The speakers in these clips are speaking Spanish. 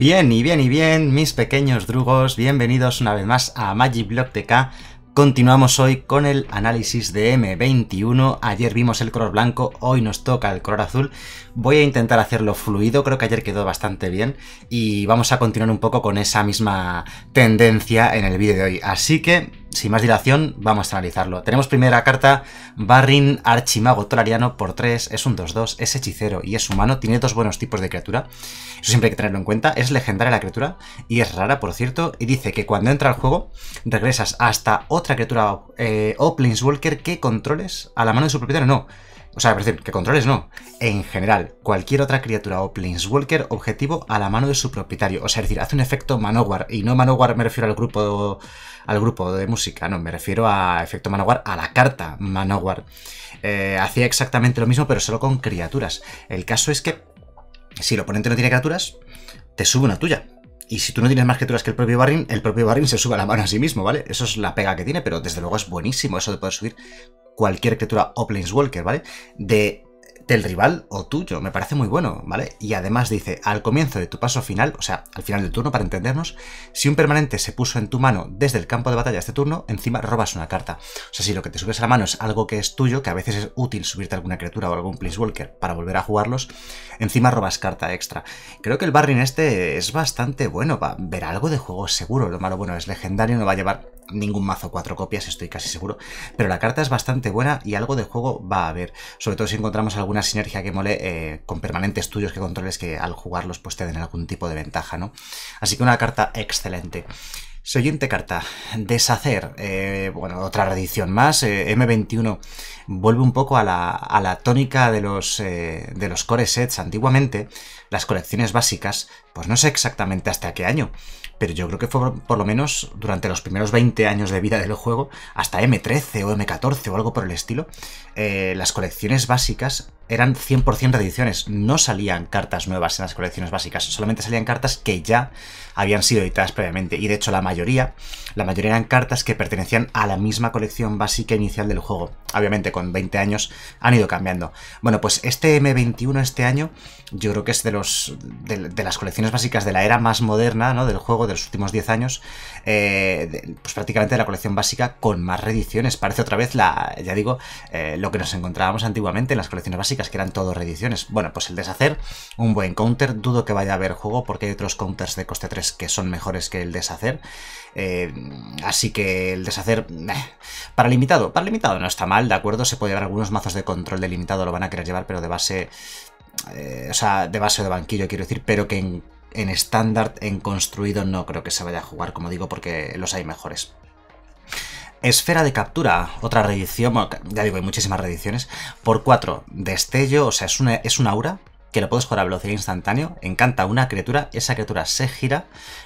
Bien, y bien, y bien, mis pequeños drugos, bienvenidos una vez más a Magic Block K. Continuamos hoy con el análisis de M21. Ayer vimos el color blanco, hoy nos toca el color azul. Voy a intentar hacerlo fluido, creo que ayer quedó bastante bien. Y vamos a continuar un poco con esa misma tendencia en el vídeo de hoy. Así que sin más dilación, vamos a analizarlo. Tenemos primera carta, Barrin Archimago Tolariano por 3, es un 2-2, es hechicero y es humano, tiene dos buenos tipos de criatura, eso siempre hay que tenerlo en cuenta, es legendaria la criatura y es rara, por cierto, y dice que cuando entra al juego regresas hasta otra criatura eh, o Planeswalker que controles a la mano de su propietario, no, o sea, decir, que controles no. En general, cualquier otra criatura o Planeswalker objetivo a la mano de su propietario. O sea, es decir, hace un efecto Manowar. Y no Manowar me refiero al grupo, al grupo de música, no, me refiero a efecto Manowar, a la carta Manowar. Eh, hacía exactamente lo mismo, pero solo con criaturas. El caso es que si el oponente no tiene criaturas, te sube una tuya. Y si tú no tienes más criaturas que el propio Barrin, el propio Barrin se sube a la mano a sí mismo, ¿vale? Eso es la pega que tiene, pero desde luego es buenísimo eso de poder subir cualquier criatura o Planeswalker, ¿vale? De del rival o tuyo. Me parece muy bueno, ¿vale? Y además dice, al comienzo de tu paso final, o sea, al final del turno para entendernos, si un permanente se puso en tu mano desde el campo de batalla este turno, encima robas una carta. O sea, si lo que te subes a la mano es algo que es tuyo, que a veces es útil subirte alguna criatura o algún walker para volver a jugarlos, encima robas carta extra. Creo que el Barrin este es bastante bueno, va a ver algo de juego seguro. Lo malo, bueno, es legendario, no va a llevar ningún mazo cuatro copias, estoy casi seguro. Pero la carta es bastante buena y algo de juego va a haber. Sobre todo si encontramos alguna sinergia que mole eh, con permanentes tuyos que controles que al jugarlos pues te den algún tipo de ventaja, ¿no? Así que una carta excelente. Siguiente carta, deshacer, eh, bueno, otra redición más, eh, M21 vuelve un poco a la, a la tónica de los, de los core sets. Antiguamente, las colecciones básicas, pues no sé exactamente hasta qué año, pero yo creo que fue por, por lo menos durante los primeros 20 años de vida del juego, hasta M13 o M14 o algo por el estilo, las colecciones básicas eran 100% reediciones, no salían cartas nuevas en las colecciones básicas, solamente salían cartas que ya habían sido editadas previamente, y de hecho la mayoría, la mayoría eran cartas que pertenecían a la misma colección básica inicial del juego. Obviamente con 20 años han ido cambiando. Bueno, pues este M21 este año yo creo que es de, los, de, las colecciones básicas de la era más moderna ¿no? del juego de los últimos 10 años, eh, pues prácticamente la colección básica con más reediciones. Parece otra vez la, ya digo, eh, lo que nos encontrábamos antiguamente en las colecciones básicas, que eran todo reediciones. Bueno, pues el deshacer, un buen counter, dudo que vaya a haber juego porque hay otros counters de coste 3 que son mejores que el deshacer. Eh, así que el deshacer, para limitado, para limitado no está mal, ¿de acuerdo? Se puede llevar algunos mazos de control limitado lo van a querer llevar, pero de base... o sea, de base de banquillo, quiero decir, pero que en en estándar, en construido, no creo que se vaya a jugar, como digo, porque los hay mejores. Esfera de captura, otra reedición, ya digo, hay muchísimas reediciones, por 4, destello, o sea, es una, es una aura, que lo puedes jugar a velocidad instantáneo, encanta una criatura, esa criatura se gira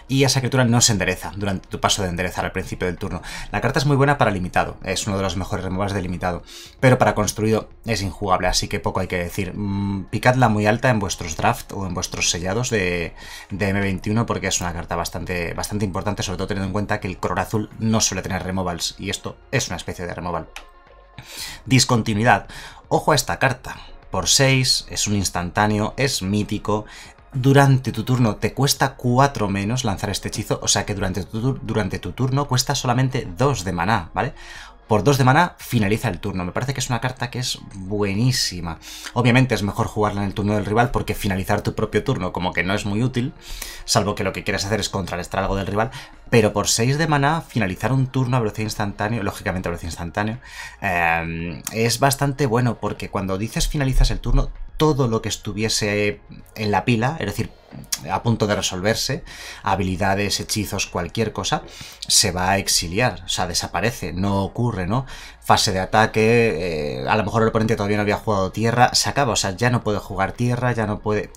y esa criatura no se endereza durante tu paso de enderezar al principio del turno. La carta es muy buena para limitado, es uno de los mejores removals de limitado, pero para construido es injugable, así que poco hay que decir. Mm, picadla muy alta en vuestros draft o en vuestros sellados de, M21 porque es una carta bastante, bastante importante, sobre todo teniendo en cuenta que el color azul no suele tener removals y esto es una especie de removal. Discontinuidad. Ojo a esta carta por 6, es un instantáneo, es mítico. Durante tu turno te cuesta 4 menos lanzar este hechizo, o sea que durante tu, durante tu turno cuesta solamente 2 de maná, ¿vale? Por 2 de maná finaliza el turno. Me parece que es una carta que es buenísima. Obviamente es mejor jugarla en el turno del rival porque finalizar tu propio turno como que no es muy útil, salvo que lo que quieras hacer es el algo del rival, pero por 6 de maná, finalizar un turno a velocidad instantánea, lógicamente a velocidad instantánea, em, es bastante bueno porque cuando dices finalizas el turno, todo lo que estuviese en la pila, es decir, a punto de resolverse, habilidades, hechizos, cualquier cosa, se va a exiliar, o sea, desaparece, no ocurre, ¿no? Fase de ataque, eh, a lo mejor el oponente todavía no había jugado tierra, se acaba, o sea, ya no puede jugar tierra, ya no puede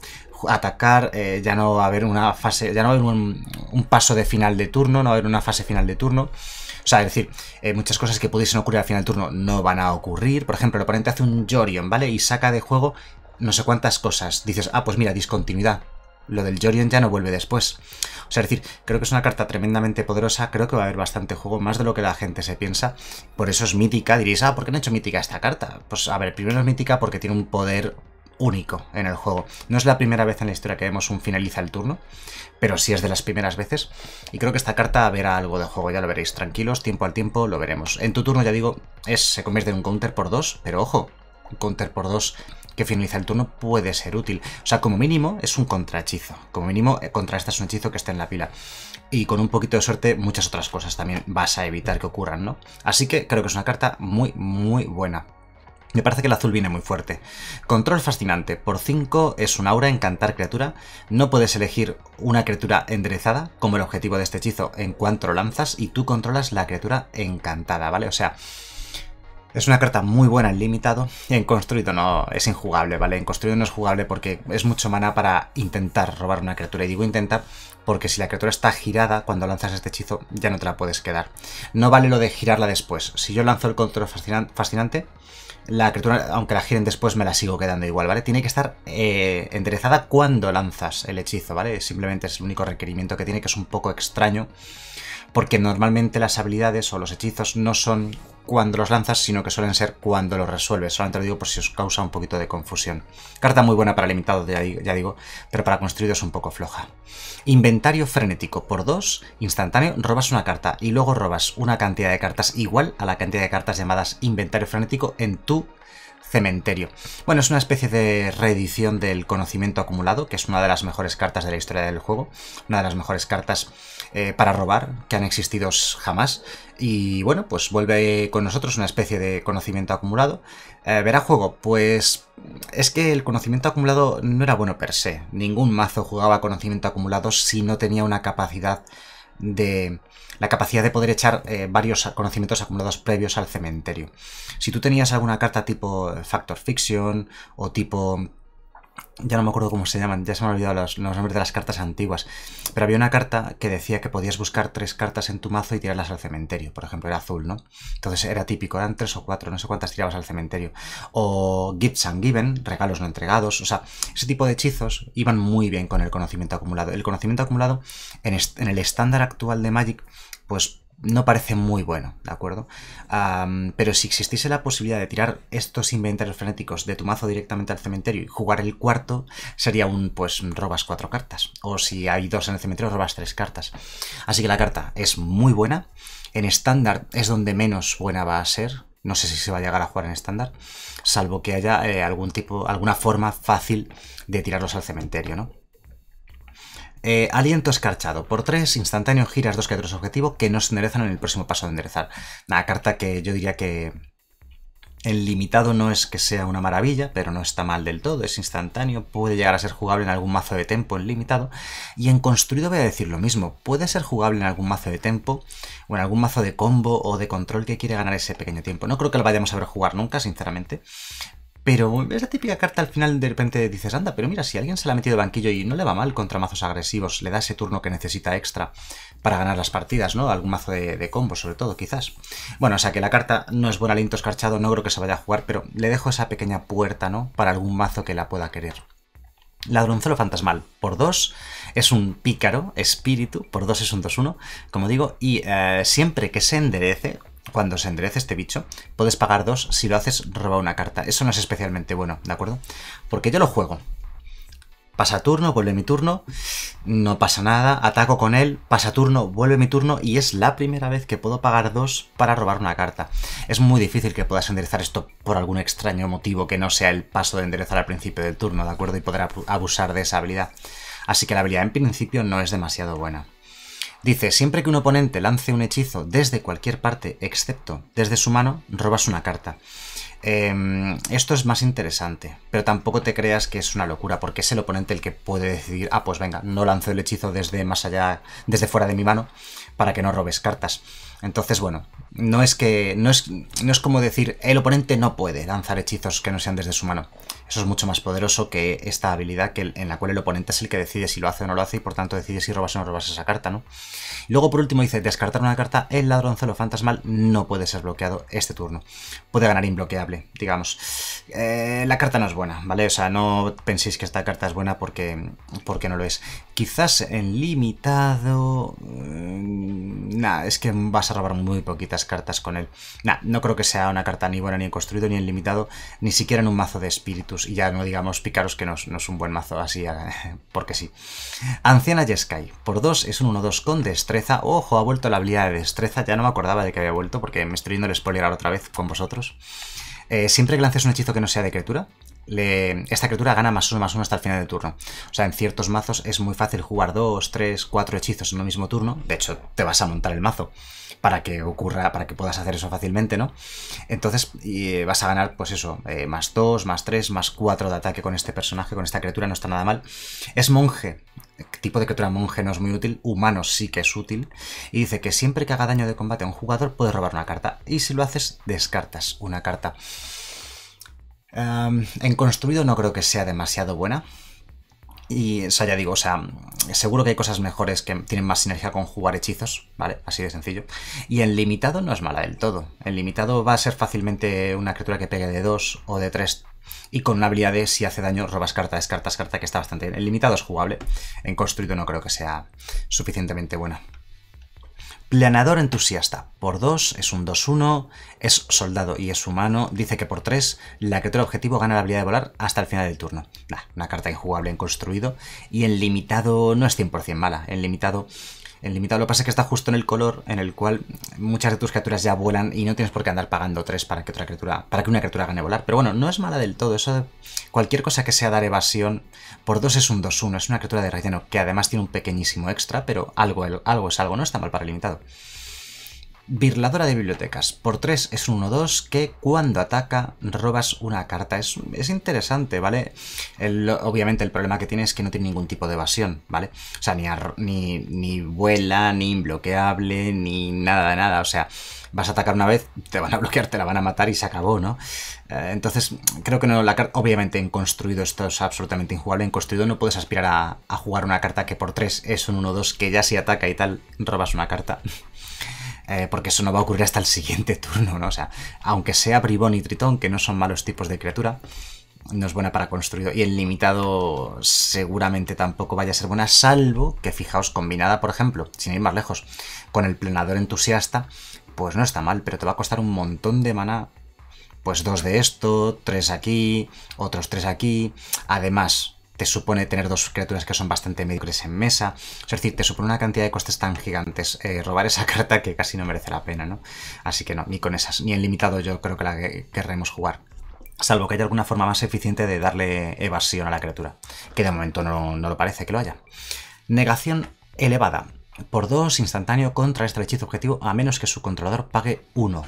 atacar, eh, ya no va a haber una fase, ya no va a haber un, paso de final de turno, no va a haber una fase final de turno. O sea, es decir, eh, muchas cosas que pudiesen ocurrir al final de turno no van a ocurrir. Por ejemplo, el oponente hace un Jorion, ¿vale? Y saca de juego no sé cuántas cosas. Dices, ah, pues mira, discontinuidad. Lo del Jorion ya no vuelve después. O sea, es decir, creo que es una carta tremendamente poderosa, creo que va a haber bastante juego, más de lo que la gente se piensa. Por eso es mítica, diréis, ah, ¿por qué no he hecho mítica esta carta? Pues a ver, primero es mítica porque tiene un poder único en el juego. No es la primera vez en la historia que vemos un finaliza el turno, pero sí es de las primeras veces. Y creo que esta carta verá algo de juego, ya lo veréis. Tranquilos, tiempo al tiempo, lo veremos. En tu turno, ya digo, es, se convierte en un counter por dos, pero ojo, un counter por dos que finaliza el turno puede ser útil. O sea, como mínimo es un contrahechizo. Como mínimo eh, contra este es un hechizo que está en la pila. Y con un poquito de suerte muchas otras cosas también vas a evitar que ocurran, ¿no? Así que creo que es una carta muy, muy buena. Me parece que el azul viene muy fuerte. Control fascinante. Por 5 es un aura encantar criatura. No puedes elegir una criatura enderezada, como el objetivo de este hechizo, en cuanto lo lanzas, y tú controlas la criatura encantada, ¿vale? O sea, es una carta muy buena en limitado. En construido no, es injugable, ¿vale? En construido no es jugable porque es mucho mana para intentar robar una criatura. Y digo intentar porque si la criatura está girada, cuando lanzas este hechizo ya no te la puedes quedar. No vale lo de girarla después. Si yo lanzo el control fascinante la criatura, aunque la giren después, me la sigo quedando igual, ¿vale? Tiene que estar eh, enderezada cuando lanzas el hechizo, ¿vale? Simplemente es el único requerimiento que tiene, que es un poco extraño, porque normalmente las habilidades o los hechizos no son cuando los lanzas, sino que suelen ser cuando los resuelves. Solamente lo digo por si os causa un poquito de confusión. Carta muy buena para limitado, ya digo, pero para construido es un poco floja. Inventario frenético por dos, instantáneo, robas una carta y luego robas una cantidad de cartas igual a la cantidad de cartas llamadas inventario frenético en tu cementerio. Bueno, es una especie de reedición del conocimiento acumulado, que es una de las mejores cartas de la historia del juego, una de las mejores cartas eh, para robar que han existido jamás. Y bueno, pues vuelve con nosotros una especie de conocimiento acumulado. Eh, verá juego, pues es que el conocimiento acumulado no era bueno per se. Ningún mazo jugaba conocimiento acumulado si no tenía una capacidad de la capacidad de poder echar eh, varios conocimientos acumulados previos al cementerio. Si tú tenías alguna carta tipo Factor Fiction o tipo ya no me acuerdo cómo se llaman, ya se me han olvidado los, nombres de las cartas antiguas, pero había una carta que decía que podías buscar tres cartas en tu mazo y tirarlas al cementerio, por ejemplo, era azul, ¿no? Entonces era típico, eran tres o cuatro, no sé cuántas tirabas al cementerio. O gifts and given, regalos no entregados, o sea, ese tipo de hechizos iban muy bien con el conocimiento acumulado. El conocimiento acumulado en, en el estándar actual de Magic, pues no parece muy bueno, ¿de acuerdo? pero si existiese la posibilidad de tirar estos inventarios frenéticos de tu mazo directamente al cementerio y jugar el cuarto, sería un, pues, robas cuatro cartas. O si hay dos en el cementerio, robas tres cartas. Así que la carta es muy buena. En estándar es donde menos buena va a ser. No sé si se va a llegar a jugar en estándar, salvo que haya eh, algún tipo, alguna forma fácil de tirarlos al cementerio, ¿no? Eh, aliento escarchado. Por 3, instantáneo, giras 2 otros objetivo que no se enderezan en el próximo paso de enderezar. Una carta que yo diría que el limitado no es que sea una maravilla, pero no está mal del todo, es instantáneo, puede llegar a ser jugable en algún mazo de tempo en limitado, y en construido voy a decir lo mismo, puede ser jugable en algún mazo de tempo, o en algún mazo de combo o de control que quiere ganar ese pequeño tiempo. No creo que lo vayamos a ver jugar nunca, sinceramente, pero es la típica carta al final de repente dices, anda, pero mira, si alguien se la ha metido de banquillo y no le va mal contra mazos agresivos, le da ese turno que necesita extra para ganar las partidas, ¿no? Algún mazo de, combo, sobre todo, quizás. Bueno, o sea que la carta no es buen aliento escarchado, no creo que se vaya a jugar, pero le dejo esa pequeña puerta, ¿no? Para algún mazo que la pueda querer. Ladronzuelo fantasmal por 2 es un pícaro espíritu, por 2 es un 2-1, como digo, y eh, siempre que se enderece, cuando se enderece este bicho, puedes pagar dos. Si lo haces, roba una carta. Eso no es especialmente bueno, ¿de acuerdo? Porque yo lo juego. Pasa turno, vuelve mi turno, no pasa nada, ataco con él, pasa turno, vuelve mi turno y es la primera vez que puedo pagar dos para robar una carta. Es muy difícil que puedas enderezar esto por algún extraño motivo que no sea el paso de enderezar al principio del turno, ¿de acuerdo? Y poder abusar de esa habilidad. Así que la habilidad en principio no es demasiado buena. Dice, siempre que un oponente lance un hechizo desde cualquier parte, excepto desde su mano, robas una carta. Em, esto es más interesante, pero tampoco te creas que es una locura, porque es el oponente el que puede decidir, ah, pues venga, no lanzo el hechizo desde más allá, desde fuera de mi mano, para que no robes cartas. Entonces, bueno, no es que. No es, no es como decir el oponente no puede lanzar hechizos que no sean desde su mano. Eso es mucho más poderoso que esta habilidad que, en la cual el oponente es el que decide si lo hace o no lo hace y por tanto decide si robas o no robas esa carta, ¿no? luego por último dice, descartar una carta, el ladroncelo fantasmal no puede ser bloqueado este turno. Puede ganar inbloqueable, digamos. Eh, la carta no es buena, ¿vale? O sea, no penséis que esta carta es buena porque, porque no lo es. Quizás en limitado... Mm, nada es que vas a robar muy poquitas cartas con él. Nah, no creo que sea una carta ni buena ni en construido, ni en limitado, ni siquiera en un mazo de espíritus. Y ya no digamos picaros que no, es un buen mazo así, porque sí. Anciana Jeskai, por 2 es un 1-2 con destreza. Ojo, ha vuelto la habilidad de destreza, ya no me acordaba de que había vuelto porque me estoy yendo el spoiler ahora otra vez con vosotros. Eh, siempre que lances un hechizo que no sea de criatura, esta criatura gana más uno más uno hasta el final del turno. O sea, en ciertos mazos es muy fácil jugar dos, tres, cuatro hechizos en un mismo turno. De hecho, te vas a montar el mazo para que ocurra, para que puedas hacer eso fácilmente, ¿no? Entonces eh, vas a ganar, pues eso, eh, más 2, más 3, más 4 de ataque con este personaje, con esta criatura, no está nada mal. Es monje, tipo de criatura monje no es muy útil, humano sí que es útil, y dice que siempre que haga daño de combate a un jugador puede robar una carta, y si lo haces, descartas una carta. en construido no creo que sea demasiado buena, y, o sea, ya digo, o sea, seguro que hay cosas mejores que tienen más sinergia con jugar hechizos, ¿vale? Así de sencillo. Y el limitado no es mala del todo. el limitado va a ser fácilmente una criatura que pegue de 2 o de 3 y con una habilidad de si hace daño, robas carta, descartas carta, que está bastante bien. El limitado es jugable. En construido no creo que sea suficientemente buena. Planador entusiasta, por 2 es un 2-1, es soldado y es humano, dice que por 3 la criatura objetivo gana la habilidad de volar hasta el final del turno. una carta injugable en construido y en limitado no es 100% mala, en limitado el limitado lo que pasa es que está justo en el color en el cual muchas de tus criaturas ya vuelan y no tienes por qué andar pagando 3 para que otra criatura, para que una criatura gane volar. Pero bueno, no es mala del todo. Eso de cualquier cosa que sea dar evasión, por 2 es un 2-1. Es una criatura de relleno que además tiene un pequeñísimo extra, pero algo, algo es algo, no está mal para el limitado. Birladora de bibliotecas. Por 3 es un 1-2 que cuando ataca robas una carta. Es, interesante, ¿vale? obviamente el problema que tiene es que no tiene ningún tipo de evasión, ¿vale? O sea, ni, ni, vuela, ni bloqueable ni nada de nada. O sea, vas a atacar una vez, te van a bloquear, te la van a matar y se acabó, ¿no? Eh, entonces, creo que no la carta... Obviamente en construido esto es absolutamente injugable. En construido no puedes aspirar a, a jugar una carta que por 3 es un 1-2 que ya si ataca y tal, robas una carta. Eh, porque eso no va a ocurrir hasta el siguiente turno, ¿no? O sea, aunque sea Bribón y Tritón, que no son malos tipos de criatura, no es buena para construido. Y el limitado seguramente tampoco vaya a ser buena, salvo que, fijaos, combinada, por ejemplo, sin ir más lejos, con el plenador entusiasta, pues no está mal, pero te va a costar un montón de maná. Pues dos de esto, tres aquí, otros tres aquí. Además, te supone tener dos criaturas que son bastante mediocres en mesa. Es decir, te supone una cantidad de costes tan gigantes eh, robar esa carta que casi no merece la pena, ¿no? Así que no, ni con esas, ni en limitado yo creo que la querremos jugar. Salvo que haya alguna forma más eficiente de darle evasión a la criatura, que de momento no, no lo parece que lo haya. Negación elevada. Por dos instantáneo contra este hechizo objetivo a menos que su controlador pague 1.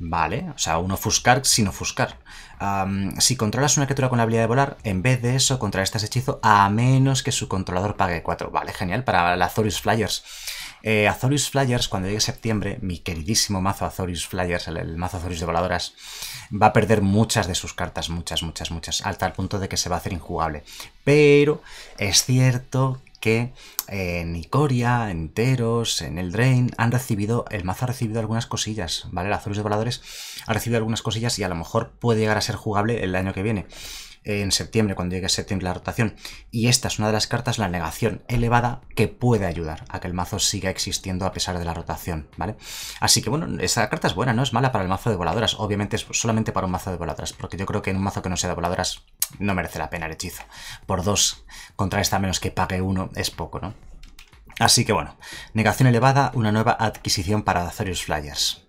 Vale, o sea, un ofuscar sin ofuscar. si controlas una criatura con la habilidad de volar, en vez de eso este hechizo a menos que su controlador pague 4. Vale, genial, para la Azorius Flyers. Eh, Azorius Flyers, cuando llegue septiembre, mi queridísimo mazo Azorius Flyers, el, mazo Azorius de voladoras, va a perder muchas de sus cartas, muchas, muchas, muchas, hasta el punto de que se va a hacer injugable. Pero es cierto que eh, en Icoria, en Teros, en han recibido, el mazo ha recibido algunas cosillas, ¿vale? El de voladores ha recibido algunas cosillas y a lo mejor puede llegar a ser jugable el año que viene en septiembre, cuando llegue septiembre la rotación. Y esta es una de las cartas, la negación elevada, que puede ayudar a que el mazo siga existiendo a pesar de la rotación, ¿vale? Así que bueno, esa carta es buena, no es mala para el mazo de voladoras. Obviamente es solamente para un mazo de voladoras, porque yo creo que en un mazo que no sea de voladoras no merece la pena el hechizo. Por dos contra esta, menos que pague uno, es poco, ¿no? Así que bueno, negación elevada, una nueva adquisición para Azorius Flyers.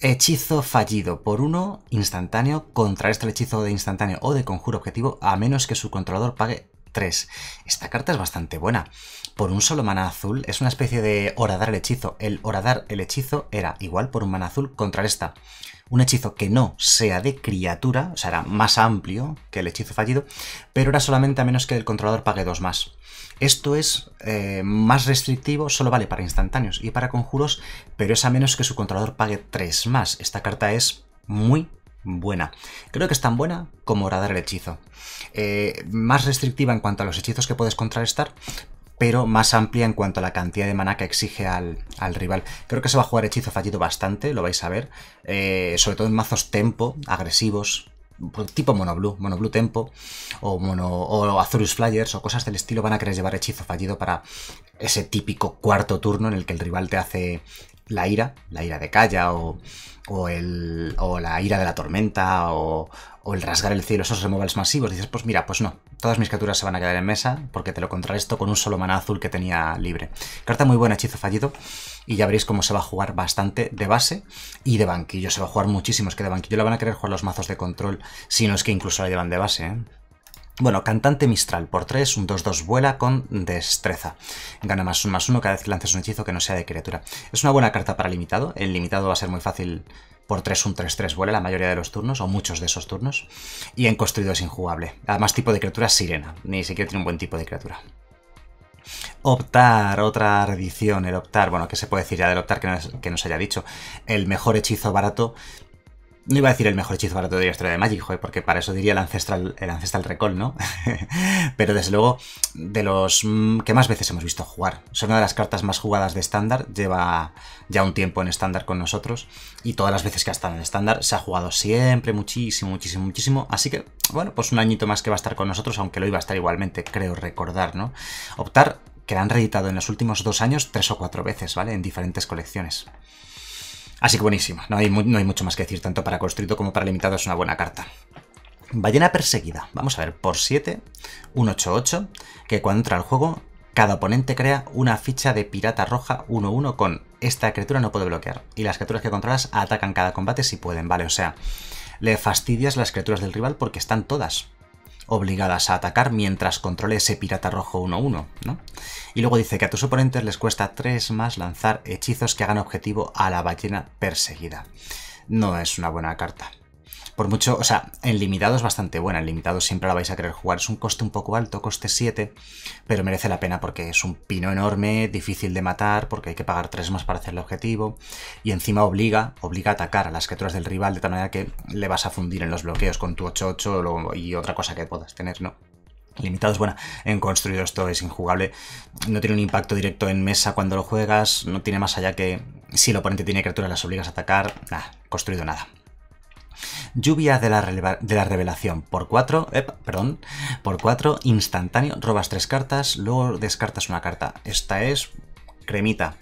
Hechizo fallido por uno instantáneo contra este hechizo de instantáneo o de conjuro objetivo a menos que su controlador pague 3. Esta carta es bastante buena. Por un solo mana azul es una especie de horadar el hechizo. El horadar el hechizo era igual por un mana azul contra esta. Un hechizo que no sea de criatura, o sea, era más amplio que el hechizo fallido, pero era solamente a menos que el controlador pague 2 más. Esto es eh, más restrictivo, solo vale para instantáneos y para conjuros, pero es a menos que su controlador pague 3 más. Esta carta es muy buena. Creo que es tan buena como dar el hechizo. Eh, más restrictiva en cuanto a los hechizos que puedes contrarrestar, pero más amplia en cuanto a la cantidad de maná que exige al, rival. Creo que se va a jugar hechizo fallido bastante, lo vais a ver, eh, sobre todo en mazos tempo, agresivos, pues, tipo mono blue, tempo o, mono, o Azurus Flyers o cosas del estilo van a querer llevar hechizo fallido para ese típico cuarto turno en el que el rival te hace la ira, la ira de Calla o, o, el, o la ira de la tormenta o, o el rasgar el cielo, esos removals masivos, dices, pues mira, pues no, todas mis criaturas se van a quedar en mesa porque te lo esto con un solo maná azul que tenía libre. Carta muy buena, hechizo fallido, y ya veréis cómo se va a jugar bastante de base y de banquillo, se va a jugar muchísimo, es que de banquillo la van a querer jugar los mazos de control, si no es que incluso la llevan de base, ¿eh? Bueno, Cantante Mistral por 3, un 2-2 vuela con destreza. Gana más 1 más uno cada vez que lances un hechizo que no sea de criatura. Es una buena carta para limitado. El limitado va a ser muy fácil por 3 un 3-3 vuela la mayoría de los turnos, o muchos de esos turnos, y en construido es injugable. Además, tipo de criatura sirena, ni siquiera tiene un buen tipo de criatura. Optar, otra redición, el optar, bueno, ¿qué se puede decir ya del optar que nos, que nos haya dicho? El mejor hechizo barato no iba a decir el mejor hechizo para de la historia de Magic, porque para eso diría el Ancestral, el ancestral Recall, ¿no? Pero desde luego, de los mm, que más veces hemos visto jugar. Son una de las cartas más jugadas de estándar, lleva ya un tiempo en estándar con nosotros, y todas las veces que ha estado en estándar se ha jugado siempre muchísimo, muchísimo, muchísimo. Así que, bueno, pues un añito más que va a estar con nosotros, aunque lo iba a estar igualmente, creo recordar, ¿no? Optar, que la han reeditado en los últimos dos años tres o cuatro veces, ¿vale? En diferentes colecciones. Así que buenísima, no hay, no hay mucho más que decir, tanto para construido como para limitado es una buena carta. Ballena perseguida, vamos a ver, por 7, un 8-8, que cuando entra al juego, cada oponente crea una ficha de pirata roja 1-1 con esta criatura no puede bloquear, y las criaturas que controlas atacan cada combate si pueden, ¿vale? O sea, le fastidias las criaturas del rival porque están todas, obligadas a atacar mientras controle ese pirata rojo 1-1, Y luego dice que a tus oponentes les cuesta 3 más lanzar hechizos que hagan objetivo a la ballena perseguida. No es una buena carta por mucho, o sea, en limitado es bastante buena, en limitado siempre la vais a querer jugar, es un coste un poco alto, coste 7, pero merece la pena porque es un pino enorme, difícil de matar, porque hay que pagar 3 más para hacer el objetivo, y encima obliga, obliga a atacar a las criaturas del rival de tal manera que le vas a fundir en los bloqueos con tu 8-8 y otra cosa que puedas tener, ¿no? es buena en construido esto es injugable. No tiene un impacto directo en mesa cuando lo juegas. No tiene más allá que si el oponente tiene criaturas las obligas a atacar. Nada, construido nada. Lluvia de la, de la revelación. Por 4, perdón, por 4, instantáneo, robas 3 cartas, luego descartas una carta. Esta es cremita.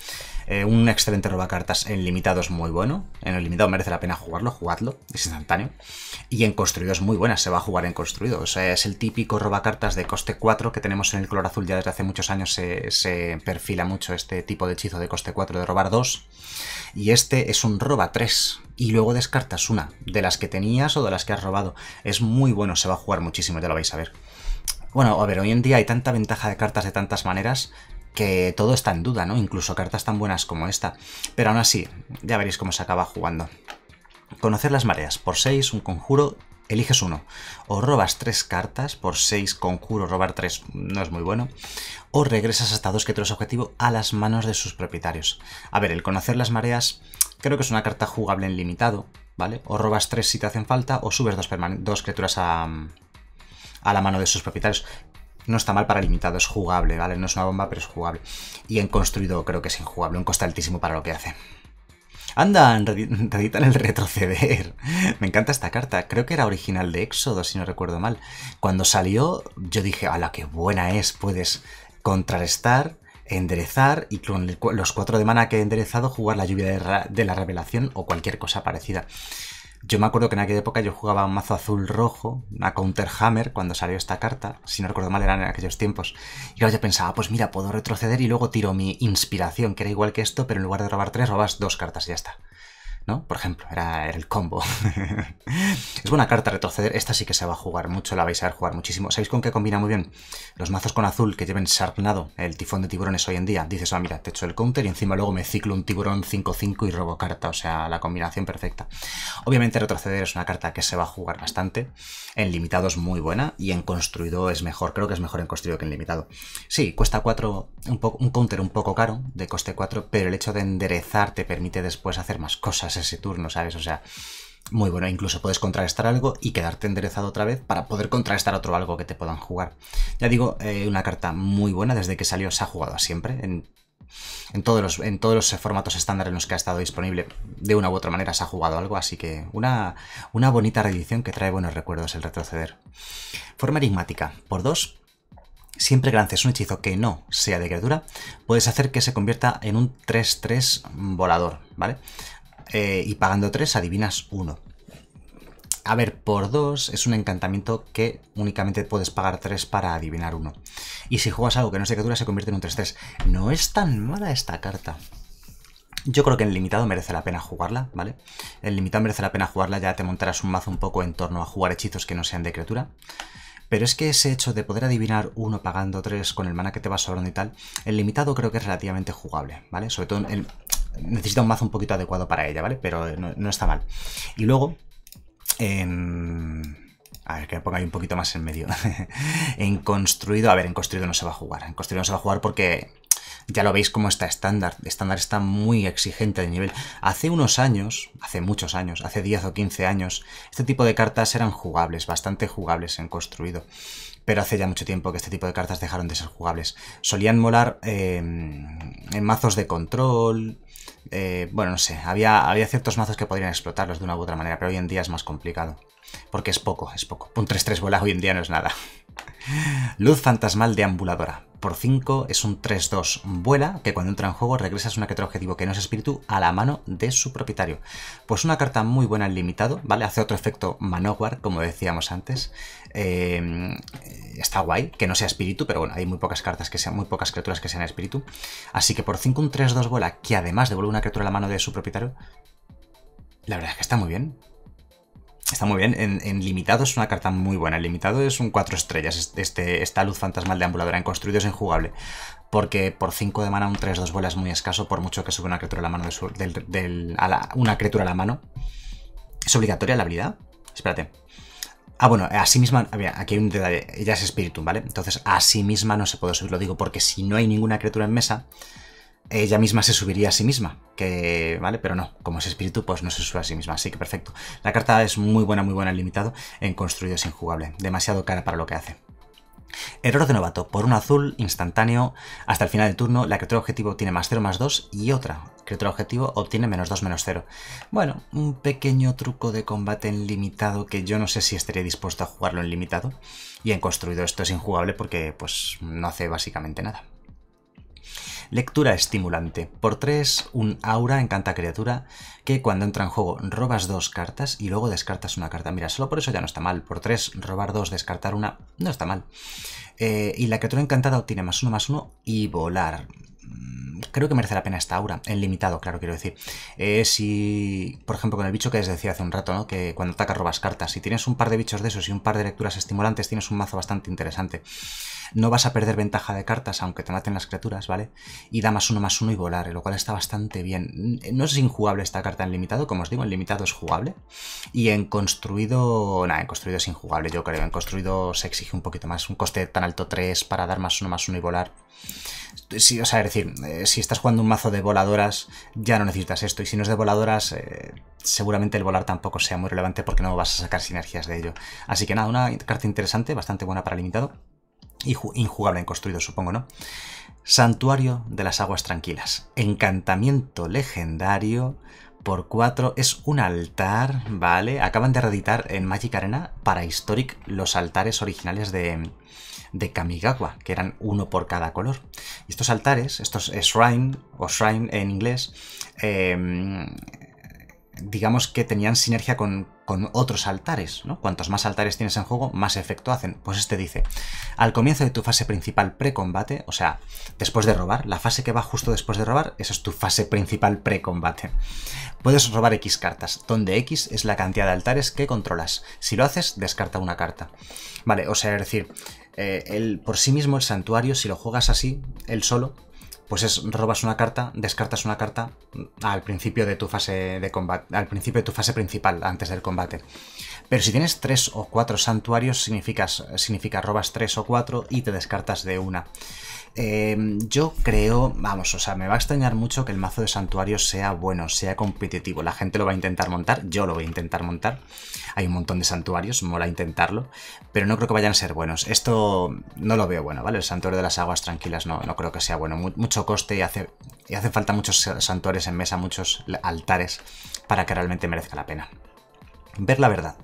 Eh, un excelente cartas en limitado es muy bueno. En el limitado merece la pena jugarlo, jugadlo, es instantáneo. Y en construido es muy buena, se va a jugar en construido. O sea, es el típico robacartas de coste 4 que tenemos en el color azul ya desde hace muchos años. Se, se perfila mucho este tipo de hechizo de coste 4 de robar 2 y este es un roba 3 y luego descartas una de las que tenías o de las que has robado. Es muy bueno, se va a jugar muchísimo, ya lo vais a ver. Bueno, a ver, hoy en día hay tanta ventaja de cartas de tantas maneras que todo está en duda, ¿no? Incluso cartas tan buenas como esta. Pero aún así, ya veréis cómo se acaba jugando. Conocer las mareas. Por 6, un conjuro eliges uno. O robas tres cartas, por seis conjuro robar tres no es muy bueno, o regresas hasta dos criaturas objetivo a las manos de sus propietarios. A ver, el conocer las mareas creo que es una carta jugable en limitado, ¿vale? O robas tres si te hacen falta, o subes dos, dos criaturas a, a la mano de sus propietarios. No está mal para limitado, es jugable, ¿vale? No es una bomba, pero es jugable. Y en construido creo que es injugable, un coste altísimo para lo que hace. Andan, reditan el retroceder. Me encanta esta carta. Creo que era original de Éxodo, si no recuerdo mal. Cuando salió, yo dije, la qué buena es! Puedes contrarrestar, enderezar y con los cuatro de mana que he enderezado jugar la lluvia de la revelación o cualquier cosa parecida. Yo me acuerdo que en aquella época yo jugaba un mazo azul rojo, a Counter Hammer, cuando salió esta carta, si no recuerdo mal eran en aquellos tiempos. Y ahora yo pensaba, pues mira, puedo retroceder y luego tiro mi inspiración, que era igual que esto, pero en lugar de robar tres, robas dos cartas y ya está. ¿no? Por ejemplo, era, el combo. es buena carta retroceder, esta sí que se va a jugar mucho, la vais a ver jugar muchísimo. ¿Sabéis con qué combina muy bien? Los mazos con azul que lleven sarnado el tifón de tiburones hoy en día. Dices, ah, mira, te echo el counter y encima luego me ciclo un tiburón 5-5 y robo carta, o sea, la combinación perfecta. Obviamente retroceder es una carta que se va a jugar bastante, en limitado es muy buena y en construido es mejor, creo que es mejor en construido que en limitado. Sí, cuesta 4, un, un counter un poco caro, de coste 4, pero el hecho de enderezar te permite después hacer más cosas ese turno, ¿sabes? O sea, muy bueno. Incluso puedes contrarrestar algo y quedarte enderezado otra vez para poder contrarrestar otro algo que te puedan jugar. Ya digo, eh, una carta muy buena. Desde que salió se ha jugado siempre. En, todos los, en todos los formatos estándar en los que ha estado disponible, de una u otra manera se ha jugado algo. Así que una, una bonita reedición que trae buenos recuerdos el retroceder. Forma enigmática. Por dos, Siempre que lances un hechizo que no sea de criatura, puedes hacer que se convierta en un 3-3 volador, ¿vale? Eh, y pagando 3 adivinas 1. A ver, por 2 es un encantamiento que únicamente puedes pagar 3 para adivinar 1. Y si juegas algo que no de criatura se convierte en un 3-3. No es tan mala esta carta. Yo creo que en limitado merece la pena jugarla, ¿vale? el limitado merece la pena jugarla, ya te montarás un mazo un poco en torno a jugar hechizos que no sean de criatura. Pero es que ese hecho de poder adivinar uno pagando tres con el mana que te va sobrando y tal, el limitado creo que es relativamente jugable, ¿vale? Sobre todo en, necesita un mazo un poquito adecuado para ella, ¿vale? Pero no, está mal. Y luego, em, A ver, que me ponga ahí un poquito más en medio. en construido, a ver, en construido no se va a jugar. En construido no se va a jugar porque ya lo veis cómo está estándar. Estándar está muy exigente de nivel. Hace unos años, hace muchos años, hace 10 o 15 años, este tipo de cartas eran jugables, bastante jugables en construido. Pero hace ya mucho tiempo que este tipo de cartas dejaron de ser jugables. Solían molar em, en mazos de control, eh, bueno, no sé, había, ciertos mazos que podrían explotarlos de una u otra manera, pero hoy en día es más complicado. Porque es poco, es poco. Un 3-3 bola hoy en día no es nada. Luz fantasmal deambuladora. Por 5 es un 3-2. Vuela, que cuando entra en juego regresas una criatura objetivo que no es espíritu a la mano de su propietario. Pues una carta muy buena en limitado, ¿vale? Hace otro efecto manowar, como decíamos antes. Em, está guay, que no sea espíritu, pero bueno, hay muy pocas cartas que sean, muy pocas criaturas que sean espíritu. Así que por 5 un 3-2 vuela, que además devuelve una criatura a la mano de su propietario. La verdad es que está muy bien. Está muy bien. En, limitado es una carta muy buena. En limitado es un 4 estrellas. Este, este, esta luz fantasmal de ambuladora en construido es injugable. Porque por 5 de mana un 3-2 vuela es muy escaso, por mucho que sube una criatura a la mano la, una criatura a la mano. ¿Es obligatoria la habilidad? Espérate. Ah, bueno, a sí misma. Aquí hay un detalle. Ella es espíritu, ¿vale? Entonces, a misma no se puede subir. Lo digo porque si no hay ninguna criatura en mesa, ella misma se subiría a sí misma, que, ¿vale? Pero no, como es espíritu, pues no se sube a sí misma, así que perfecto. La carta es muy buena, muy buena en limitado, en construido es injugable, demasiado cara para lo que hace. Error de novato, por un azul instantáneo hasta el final del turno, la criatura objetivo obtiene más 0 más 2 y otra criatura objetivo obtiene menos 2 menos 0. Bueno, un pequeño truco de combate en limitado que yo no sé si estaría dispuesto a jugarlo en limitado y en construido esto es injugable porque pues no hace básicamente nada. Lectura estimulante. Por 3, un aura encanta criatura que cuando entra en juego robas dos cartas y luego descartas una carta. Mira, solo por eso ya no está mal. Por 3, robar dos, descartar una, no está mal. Eh, y la criatura encantada obtiene más uno, más uno y volar mm, creo que merece la pena esta aura, El limitado, claro, quiero decir. Eh, si, por ejemplo, con el bicho que les decía hace un rato, ¿no? Que cuando ataca robas cartas. Si tienes un par de bichos de esos y un par de lecturas estimulantes, tienes un mazo bastante interesante. No vas a perder ventaja de cartas, aunque te maten las criaturas, ¿vale? Y da más uno, más uno y volar, lo cual está bastante bien. No es injugable esta carta en limitado, como os digo, en limitado es jugable. Y en construido, nada, en construido es injugable, yo creo. En construido se exige un poquito más. Un coste tan alto 3 para dar más uno, más uno y volar. Sí, o sea, es decir, eh, si estás jugando un mazo de voladoras, ya no necesitas esto. Y si no es de voladoras, eh, seguramente el volar tampoco sea muy relevante porque no vas a sacar sinergias de ello. Así que nada, una carta interesante, bastante buena para limitado. Injugable en construido, supongo, ¿no? Santuario de las Aguas Tranquilas. Encantamiento legendario por cuatro, Es un altar, ¿vale? Acaban de reeditar en Magic Arena para Historic los altares originales de, Kamigawa, que eran uno por cada color. Y estos altares, estos shrine o shrine en inglés, em, digamos que tenían sinergia con, con otros altares, ¿no? Cuantos más altares tienes en juego, más efecto hacen. Pues este dice, al comienzo de tu fase principal precombate, o sea, después de robar, la fase que va justo después de robar, esa es tu fase principal precombate. Puedes robar X cartas, donde X es la cantidad de altares que controlas. Si lo haces, descarta una carta. Vale, o sea, es decir, eh, por sí mismo el santuario, si lo juegas así, él solo, pues es robas una carta, descartas una carta al principio de tu fase de combate, al principio de tu fase principal, antes del combate. Pero si tienes tres o cuatro santuarios, significa robas tres o cuatro y te descartas de una. Em, yo creo, vamos, o sea, me va a extrañar mucho que el mazo de santuarios sea bueno, sea competitivo. La gente lo va a intentar montar, yo lo voy a intentar montar. Hay un montón de santuarios, mola intentarlo, pero no creo que vayan a ser buenos. Esto no lo veo bueno, ¿vale? El santuario de las aguas tranquilas no, no creo que sea bueno. Mucho coste y, hace, y falta muchos santuarios en mesa, muchos altares para que realmente merezca la pena. Ver la verdad.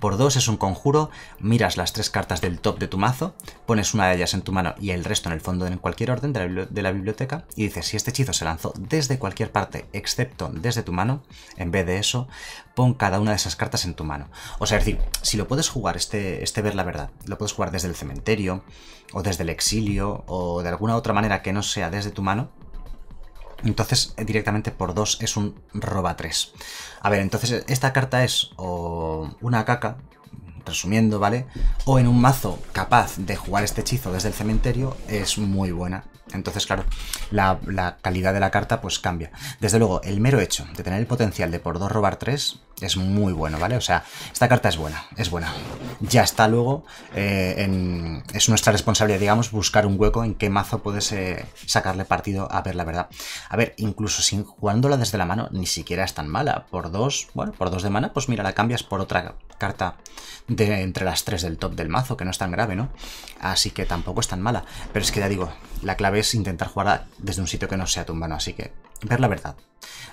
Por dos es un conjuro, miras las tres cartas del top de tu mazo, pones una de ellas en tu mano y el resto en el fondo en cualquier orden de la, biblioteca y dices si este hechizo se lanzó desde cualquier parte excepto desde tu mano, en vez de eso, pon cada una de esas cartas en tu mano. O sea, es decir, si lo puedes jugar, este, este ver la verdad, lo puedes jugar desde el cementerio o desde el exilio o de alguna otra manera que no sea desde tu mano, entonces, eh, directamente por 2 es un roba 3. A ver, entonces esta carta es o una caca, resumiendo, ¿vale? O en un mazo capaz de jugar este hechizo desde el cementerio es muy buena. Entonces, claro, la, calidad de la carta pues cambia. Desde luego, el mero hecho de tener el potencial de por 2 robar 3 es muy bueno, ¿vale? O sea, esta carta es buena, es buena. Ya está luego, eh, es nuestra responsabilidad, digamos, buscar un hueco en qué mazo puedes eh, sacarle partido a ver la verdad. A ver, incluso sin jugándola desde la mano, ni siquiera es tan mala. Por dos, bueno, por dos de mana, pues mira, la cambias por otra carta de entre las tres del top del mazo, que no es tan grave, ¿no? Así que tampoco es tan mala. Pero es que ya digo, la clave es intentar jugarla desde un sitio que no sea tumbano, así que ver la verdad.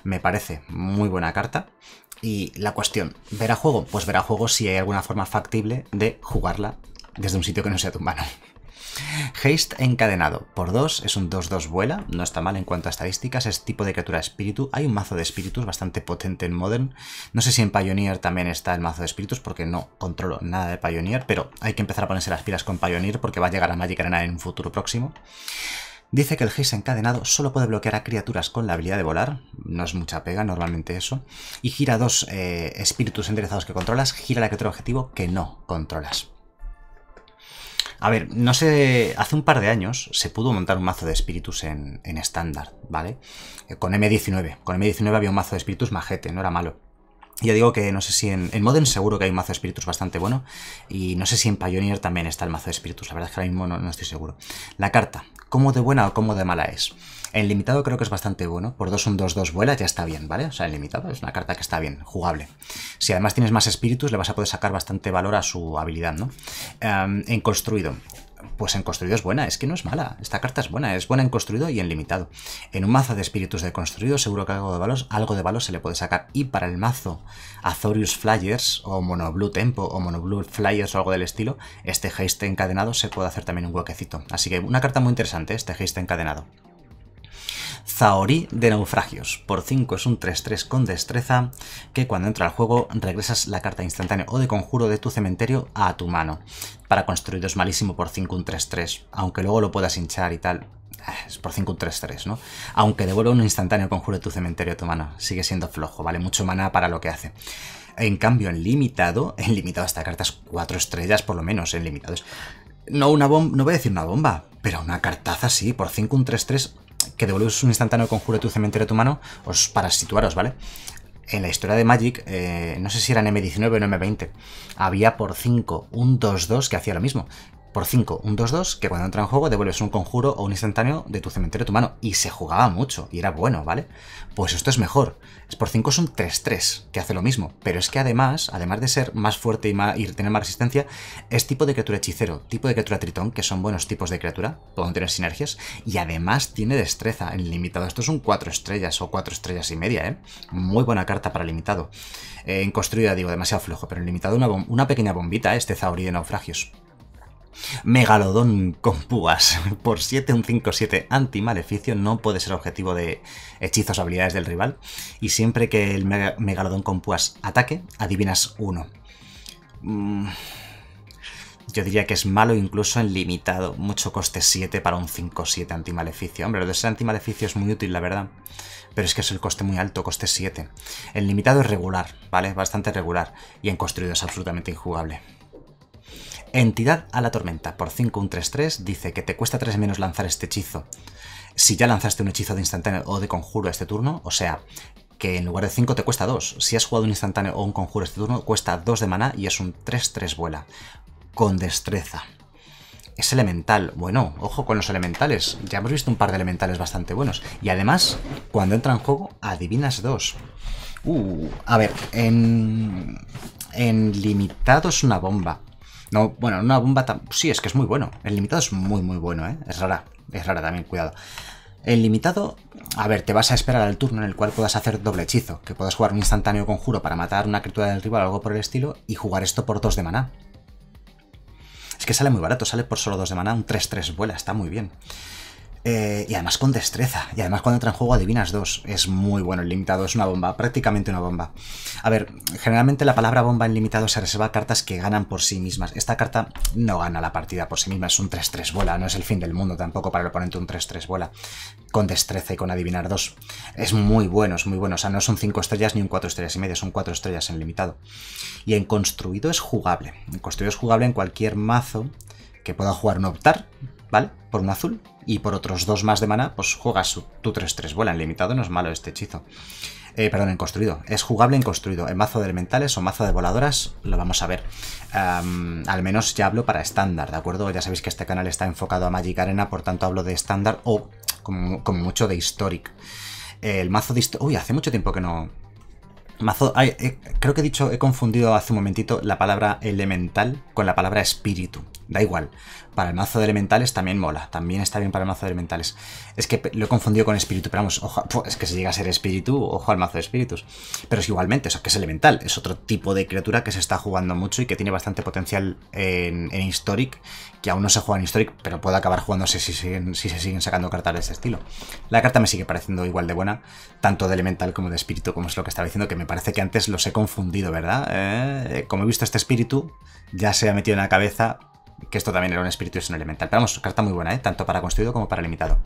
Me parece muy buena carta. Y la cuestión, ¿verá juego? Pues verá juego si hay alguna forma factible de jugarla desde un sitio que no sea tu mano. Haste encadenado. Por 2 es un 2-2 vuela, no está mal en cuanto a estadísticas, es tipo de criatura espíritu. Hay un mazo de espíritus bastante potente en Modern. No sé si en Pioneer también está el mazo de espíritus porque no controlo nada de Pioneer, pero hay que empezar a ponerse las pilas con Pioneer porque va a llegar a Magic Arena en un futuro próximo. Dice que el His encadenado solo puede bloquear a criaturas con la habilidad de volar, no es mucha pega normalmente eso, y gira dos eh, espíritus enderezados que controlas, gira la criatura objetivo que no controlas. A ver, no sé, hace un par de años se pudo montar un mazo de espíritus en estándar, ¿vale? Eh, con M19, con M19 había un mazo de espíritus majete, no era malo. Ya digo que no sé si en, en, Modern seguro que hay un mazo de espíritus bastante bueno. Y no sé si en Pioneer también está el mazo de espíritus. La verdad es que ahora mismo no, estoy seguro. La carta. ¿Cómo de buena o cómo de mala es? En limitado creo que es bastante bueno. Por 2 son 2-2 vuela ya está bien, ¿vale? O sea, en limitado es una carta que está bien, jugable. Si además tienes más espíritus, le vas a poder sacar bastante valor a su habilidad, ¿no? Em, en construido. Pues en construido es buena, es que no es mala. Esta carta es buena, es buena en construido y en limitado. En un mazo de espíritus de construido seguro que algo de balos, algo de balos se le puede sacar. Y para el mazo Azorius Flyers o Mono Blue Tempo o Mono Blue Flyers o algo del estilo, este Heist encadenado se puede hacer también un huequecito. Así que una carta muy interesante, este Heist encadenado. Zaori de Naufragios. Por 5 es un 3-3 con destreza, que cuando entra al juego regresas la carta instantánea o de conjuro de tu cementerio a tu mano. Para construido malísimo por 5 un 3-3, aunque luego lo puedas hinchar y tal. Ah, es por 5 un 3-3, ¿no? Aunque devuelva un instantáneo conjuro de tu cementerio a tu mano, sigue siendo flojo, vale mucho mana para lo que hace. En cambio, en limitado, en limitado hasta cartas 4 estrellas por lo menos, en limitados. No una bomba, no voy a decir una bomba, pero una cartaza sí, por 5 un 3-3 que devuelves un instantáneo conjuro de tu cementerio a tu mano, os, para situaros, ¿vale? En la historia de Magic, eh, no sé si era en M19 o en M20, había por 5 un 2-2 que hacía lo mismo, por 5, un 2-2, que cuando entra en juego devuelves un conjuro o un instantáneo de tu cementerio tu mano. Y se jugaba mucho, y era bueno, ¿vale? Pues esto es mejor. Es por 5 es un 3-3, que hace lo mismo. Pero es que además, además de ser más fuerte y, tener más resistencia, es tipo de criatura hechicero, tipo de criatura tritón, que son buenos tipos de criatura, pueden tener sinergias, y además tiene destreza en limitado. Esto es un 4 estrellas o 4 estrellas y media, ¿eh? Muy buena carta para limitado. Eh, en construida, digo, demasiado flojo, pero en limitado una, pequeña bombita, ¿eh? este Zauri de naufragios. Megalodón con púas. Por 7, un 5-7 anti-maleficio. No puede ser objetivo de hechizos o habilidades del rival. Y siempre que el Megalodón con púas ataque, adivinas uno. Mm, yo diría que es malo incluso en limitado. Mucho coste 7 para un 5-7 antimaleficio. Hombre, lo de ser antimaleficio es muy útil, la verdad. Pero es que es el coste muy alto, coste 7. el limitado es regular, ¿vale? Bastante regular. Y en construido es absolutamente injugable. Entidad a la tormenta, por 5 un 3-3, dice que te cuesta 3 menos lanzar este hechizo. Si ya lanzaste un hechizo de instantáneo o de conjuro este turno, o sea, que en lugar de 5 te cuesta 2. Si has jugado un instantáneo o un conjuro este turno, cuesta 2 de maná y es un 3-3 vuela. Con destreza. Es elemental. Bueno, ojo con los elementales. Ya hemos visto un par de elementales bastante buenos. Y además, cuando entra en juego, adivinas dos. Uh, a ver, en... En limitado es una bomba. No, bueno, una bomba Sí, es que es muy bueno. El limitado es muy, muy bueno, ¿eh? Es rara. Es rara también, cuidado. El limitado, a ver, te vas a esperar al turno en el cual puedas hacer doble hechizo, que puedas jugar un instantáneo conjuro para matar una criatura del rival o algo por el estilo, y jugar esto por 2 de maná. Es que sale muy barato, sale por solo 2 de maná, un 3-3 vuela, está muy bien. Eh, y además con destreza. Y además cuando entra en juego adivinas dos. Es muy bueno el limitado, es una bomba, prácticamente una bomba. A ver, generalmente la palabra bomba en limitado se reserva a cartas que ganan por sí mismas. Esta carta no gana la partida por sí misma, es un 3-3 bola, no es el fin del mundo tampoco para el oponente un 3-3 bola. Con destreza y con adivinar dos. Es muy bueno, es muy bueno. O sea, no son 5 estrellas ni un 4 estrellas y media, son 4 estrellas en limitado. Y en construido es jugable. En construido es jugable en cualquier mazo que pueda jugar un optar, ¿vale? Por un azul. Y por otros dos más de mana, pues juegas tu 3-3. Vuela en limitado, no es malo este hechizo. Eh, perdón, en construido. Es jugable en construido. En mazo de elementales o mazo de voladoras, lo vamos a ver. al menos ya hablo para estándar, ¿de acuerdo? Ya sabéis que este canal está enfocado a Magic Arena, por tanto hablo de estándar o como, mucho de Historic. El mazo de Uy, hace mucho tiempo que no... Mazo... Eh, creo que he dicho, he confundido hace un momentito la palabra elemental con la palabra espíritu da igual. Para el mazo de elementales también mola, también está bien para el mazo de elementales. Es que lo he confundido con espíritu, pero vamos, es que si llega a ser espíritu, ojo al mazo de espíritus. Pero es igualmente, o sea, que es elemental, es otro tipo de criatura que se está jugando mucho y que tiene bastante potencial en, Historic, que aún no se juega en Historic, pero puede acabar jugándose si, si se siguen sacando cartas de ese estilo. La carta me sigue pareciendo igual de buena, tanto de elemental como de espíritu, como es lo que estaba diciendo, que me parece que antes los he confundido, ¿verdad? Eh, como he visto este espíritu, ya se ha metido en la cabeza que esto también era un espíritu y es un elemental. Pero vamos, carta muy buena, ¿eh? Tanto para construido como para limitado.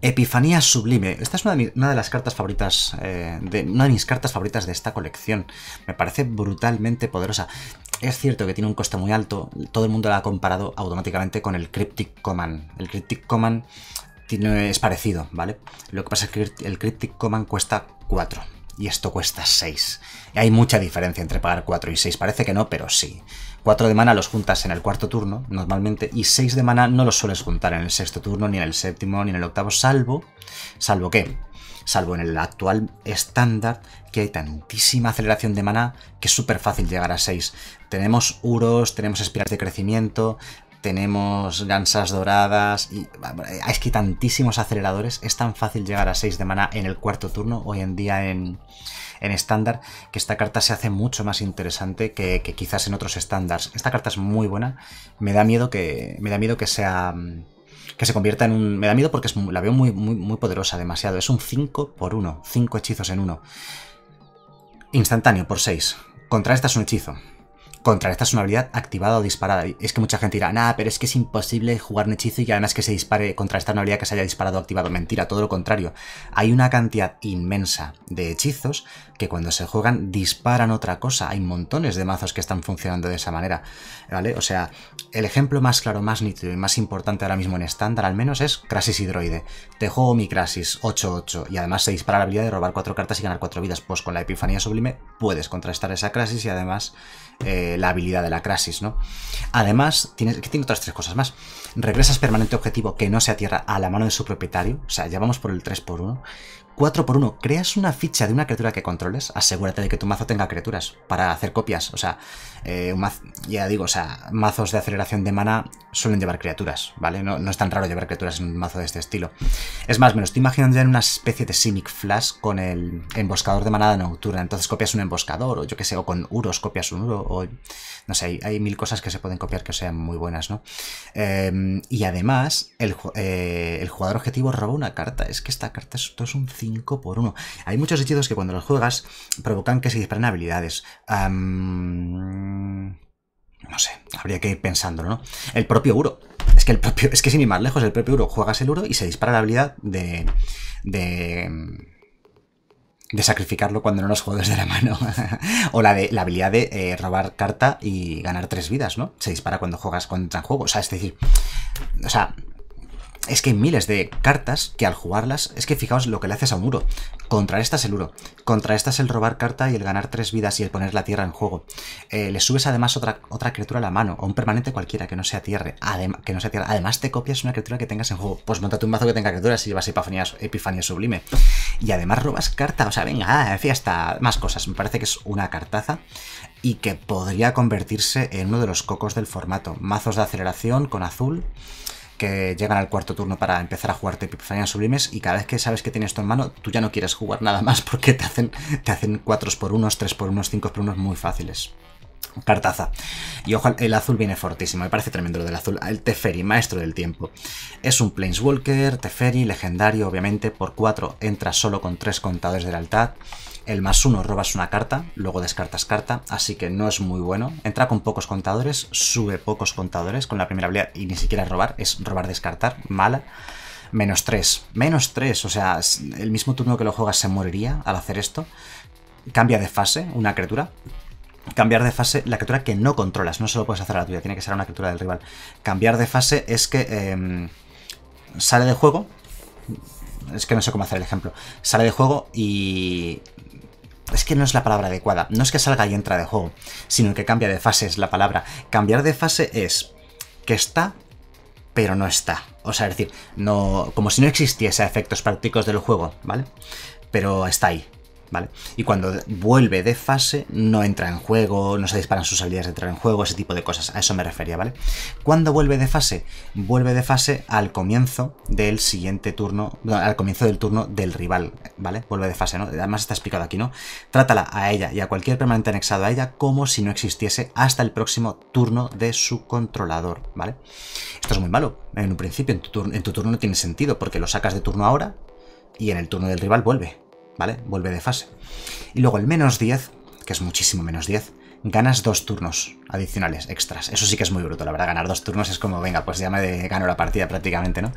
Epifanía Sublime. Esta es una de, las cartas favoritas. Eh, de, una de mis cartas favoritas de esta colección. Me parece brutalmente poderosa. Es cierto que tiene un coste muy alto. Todo el mundo la ha comparado automáticamente con el Cryptic Command. El Cryptic Command tiene, es parecido, ¿vale? Lo que pasa es que el Cryptic Command cuesta 4 y esto cuesta 6. Hay mucha diferencia entre pagar 4 y 6. Parece que no, pero sí. 4 de mana los juntas en el cuarto turno, normalmente, y 6 de mana no los sueles juntar en el sexto turno, ni en el séptimo, ni en el octavo, salvo... ¿Salvo qué? Salvo en el actual estándar, que hay tantísima aceleración de mana que es súper fácil llegar a 6. Tenemos uros, tenemos espiras de crecimiento, tenemos gansas doradas. Y, es que tantísimos aceleradores. Es tan fácil llegar a 6 de mana en el cuarto turno hoy en día en, estándar que esta carta se hace mucho más interesante que, quizás en otros estándares. Esta carta es muy buena. Me da miedo que, me da miedo que sea... Mm, que se convierta en un... Me da miedo porque la veo muy, muy, muy poderosa demasiado. Es un 5 por 1. 5 hechizos en 1. Instantáneo por 6. Contra esta es un hechizo contra una habilidad activada o disparada. es que mucha gente dirá, nada, pero es que es imposible jugar un hechizo y además que se dispare contrarrestar una habilidad que se haya disparado o activado. Mentira, todo lo contrario. Hay una cantidad inmensa de hechizos que cuando se juegan disparan otra cosa. Hay montones de mazos que están funcionando de esa manera, ¿vale? O sea, el ejemplo más claro, más nítido y más importante ahora mismo en estándar al menos es Crasis Hidroide. Te juego mi Crasis 8-8 y además se dispara la habilidad de robar 4 cartas y ganar 4 vidas. Pues con la Epifanía Sublime puedes contrarrestar esa Crasis y además eh, la habilidad de la crisis, ¿no? Además, tienes que tiene otras tres cosas más. Regresas permanente objetivo que no sea tierra a la mano de su propietario, o sea, ya vamos por el 3x1. 4x1, creas una ficha de una criatura que controles, asegúrate de que tu mazo tenga criaturas para hacer copias. O sea, eh, ya digo, o sea, mazos de aceleración de mana suelen llevar criaturas, ¿vale? No, es tan raro llevar criaturas en un mazo de este estilo. Es más, me lo estoy imaginando ya en una especie de Simic Flash con el emboscador de manada nocturna. Entonces copias un emboscador, o yo qué sé, o con Uros copias un Uro, o no sé, hay, mil cosas que se pueden copiar que sean muy buenas, ¿no? Em, y además, eh, el, jugador objetivo roba una carta. Es que esta carta es, esto es un 5 por 1 Hay muchos hechizos que cuando los juegas provocan que se disparen habilidades. no sé, habría que ir pensándolo, ¿no? El propio Uro. Es que el propio, es que sin ir más lejos, el propio Uro. Juegas el Uro y se dispara la habilidad de. de de sacrificarlo cuando no los juegas de la mano. o la de la habilidad de eh, robar carta y ganar tres vidas, ¿no? Se dispara cuando juegas contra el juego. O sea, es decir. O sea, es que hay miles de cartas que al jugarlas, es que fijaos lo que le haces a un muro. Contra es el uro, contra esta es el robar carta y el ganar tres vidas y el poner la tierra en juego. Eh, le subes además otra, otra criatura a la mano, o un permanente cualquiera que no sea tierra. que no sea Además te copias una criatura que tengas en juego. Pues montate un mazo que tenga criaturas y llevas epifanía, epifanía sublime. Y además robas carta, o sea, venga, ah, hasta más cosas. Me parece que es una cartaza y que podría convertirse en uno de los cocos del formato. Mazos de aceleración con azul que llegan al cuarto turno para empezar a jugarte epifanías sublimes y cada vez que sabes que tienes esto en mano, tú ya no quieres jugar nada más porque te hacen, te hacen 4 por 1, 3 por 1, 5 x 1 muy fáciles. Cartaza. Y ojo, el azul viene fortísimo, me parece tremendo lo del azul. El Teferi, maestro del tiempo. Es un Planeswalker, Teferi, legendario, obviamente, por 4 entra solo con 3 contadores de lealtad. El más uno robas una carta, luego descartas carta, así que no es muy bueno. Entra con pocos contadores, sube pocos contadores con la primera habilidad y ni siquiera es robar, es robar descartar, mala. Menos tres, menos tres, o sea, el mismo turno que lo juegas se moriría al hacer esto. Cambia de fase una criatura, Cambiar de fase, la criatura que no controlas, no solo puedes hacer la tuya, tiene que ser una criatura del rival. Cambiar de fase es que em, sale de juego. Es que no sé cómo hacer el ejemplo. Sale de juego y es que no es la palabra adecuada, no es que salga y entra de juego, sino que cambia de fase, es la palabra. Cambiar de fase es que está, pero no está. O sea, es decir, no, como si no existiese efectos prácticos del juego, ¿vale? Pero está ahí, ¿vale? Y cuando vuelve de fase, no entra en juego, no se disparan sus habilidades de entrar en juego, ese tipo de cosas. A eso me refería, ¿vale? cuando vuelve de fase? Vuelve de fase al comienzo del siguiente turno, al comienzo del turno del rival, ¿vale? Vuelve de fase, ¿no? Además está explicado aquí, ¿no? Trátala a ella y a cualquier permanente anexado a ella como si no existiese hasta el próximo turno de su controlador, ¿vale? Esto es muy malo. En un principio, en turno, en tu turno no tiene sentido, porque lo sacas de turno ahora y en el turno del rival vuelve. ¿vale? Vuelve de fase. Y luego el menos 10, que es muchísimo menos 10, ganas dos turnos adicionales, extras. Eso sí que es muy bruto, la verdad, ganar dos turnos es como, venga, pues ya me gano la partida prácticamente, ¿no?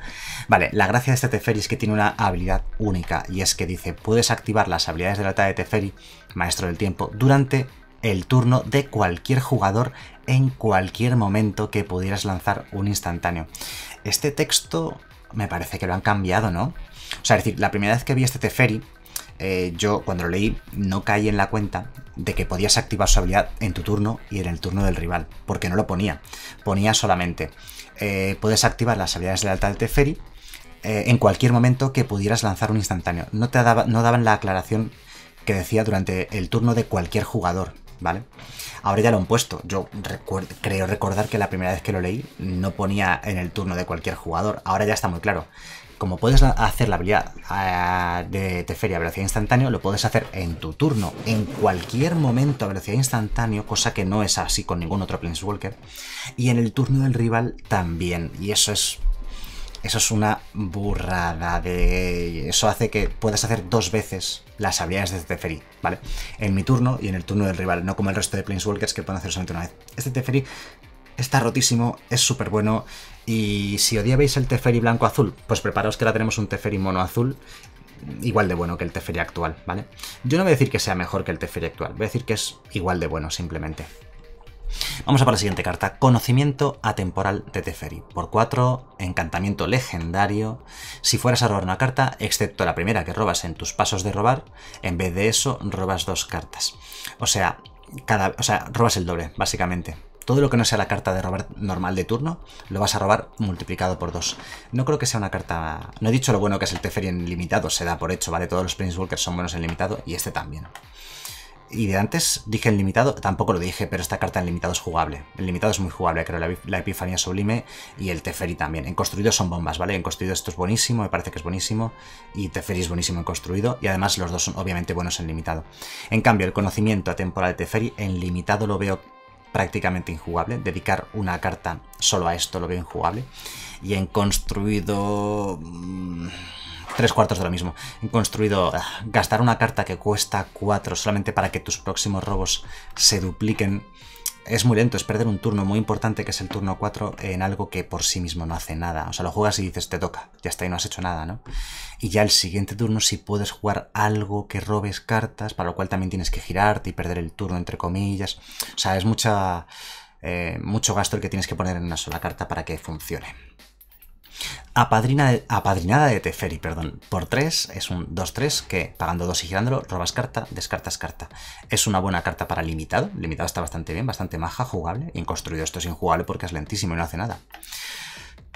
Vale, la gracia de este Teferi es que tiene una habilidad única, y es que dice, puedes activar las habilidades de la de Teferi, Maestro del Tiempo, durante el turno de cualquier jugador en cualquier momento que pudieras lanzar un instantáneo. Este texto me parece que lo han cambiado, ¿no? O sea, es decir, la primera vez que vi este Teferi, eh, yo cuando lo leí no caí en la cuenta de que podías activar su habilidad en tu turno y en el turno del rival, porque no lo ponía. Ponía solamente, eh, puedes activar las habilidades de alta de Teferi eh, en cualquier momento que pudieras lanzar un instantáneo. No, te daban la aclaración que decía durante el turno de cualquier jugador, ¿vale? Ahora ya lo han puesto. Yo creo recordar que la primera vez que lo leí no ponía en el turno de cualquier jugador. Ahora ya está muy claro como puedes hacer la habilidad ah, de Teferi a velocidad instantánea, lo puedes hacer en tu turno, en cualquier momento a velocidad instantánea, cosa que no es así con ningún otro Planeswalker, y en el turno del rival también, y eso es... Eso es una burrada de... Eso hace que puedas hacer dos veces las habilidades de Teferi, ¿vale? En mi turno y en el turno del rival, no como el resto de Planeswalkers que pueden hacer solamente una vez. Este Teferi está rotísimo, es súper bueno, y si odiabais el Teferi blanco azul, pues preparaos que ahora tenemos un Teferi mono azul igual de bueno que el Teferi actual, ¿vale? Yo no voy a decir que sea mejor que el Teferi actual, voy a decir que es igual de bueno simplemente. Vamos a por la siguiente carta, conocimiento atemporal de Teferi. Por 4, encantamiento legendario. Si fueras a robar una carta, excepto la primera que robas en tus pasos de robar, en vez de eso robas dos cartas. O sea, cada, o sea robas el doble, básicamente todo lo que no sea la carta de robar normal de turno, lo vas a robar multiplicado por 2. No creo que sea una carta... No he dicho lo bueno que es el Teferi en limitado, se da por hecho, ¿vale? Todos los Walkers son buenos en limitado y este también. Y de antes dije en limitado, tampoco lo dije, pero esta carta en limitado es jugable. En limitado es muy jugable, creo, la, la Epifanía Sublime y el Teferi también. En construido son bombas, ¿vale? En construido esto es buenísimo, me parece que es buenísimo. Y Teferi es buenísimo en construido. Y además los dos son obviamente buenos en limitado. En cambio, el conocimiento atemporal de Teferi en limitado lo veo prácticamente injugable. Dedicar una carta solo a esto lo veo injugable. Y en construido... Mm, tres cuartos de lo mismo. En construido, ah, gastar una carta que cuesta cuatro solamente para que tus próximos robos se dupliquen es muy lento, es perder un turno muy importante que es el turno 4 en algo que por sí mismo no hace nada. O sea, lo juegas y dices, te toca, ya está y no has hecho nada, ¿no? Y ya el siguiente turno si puedes jugar algo que robes cartas, para lo cual también tienes que girarte y perder el turno, entre comillas. O sea, es mucha, eh, mucho gasto el que tienes que poner en una sola carta para que funcione apadrinada de Teferi, perdón. Por 3 es un 2-3 que pagando 2 y girándolo, robas carta, descartas carta. Es una buena carta para limitado. Limitado está bastante bien, bastante maja, jugable. inconstruido en construido esto es injugable porque es lentísimo y no hace nada.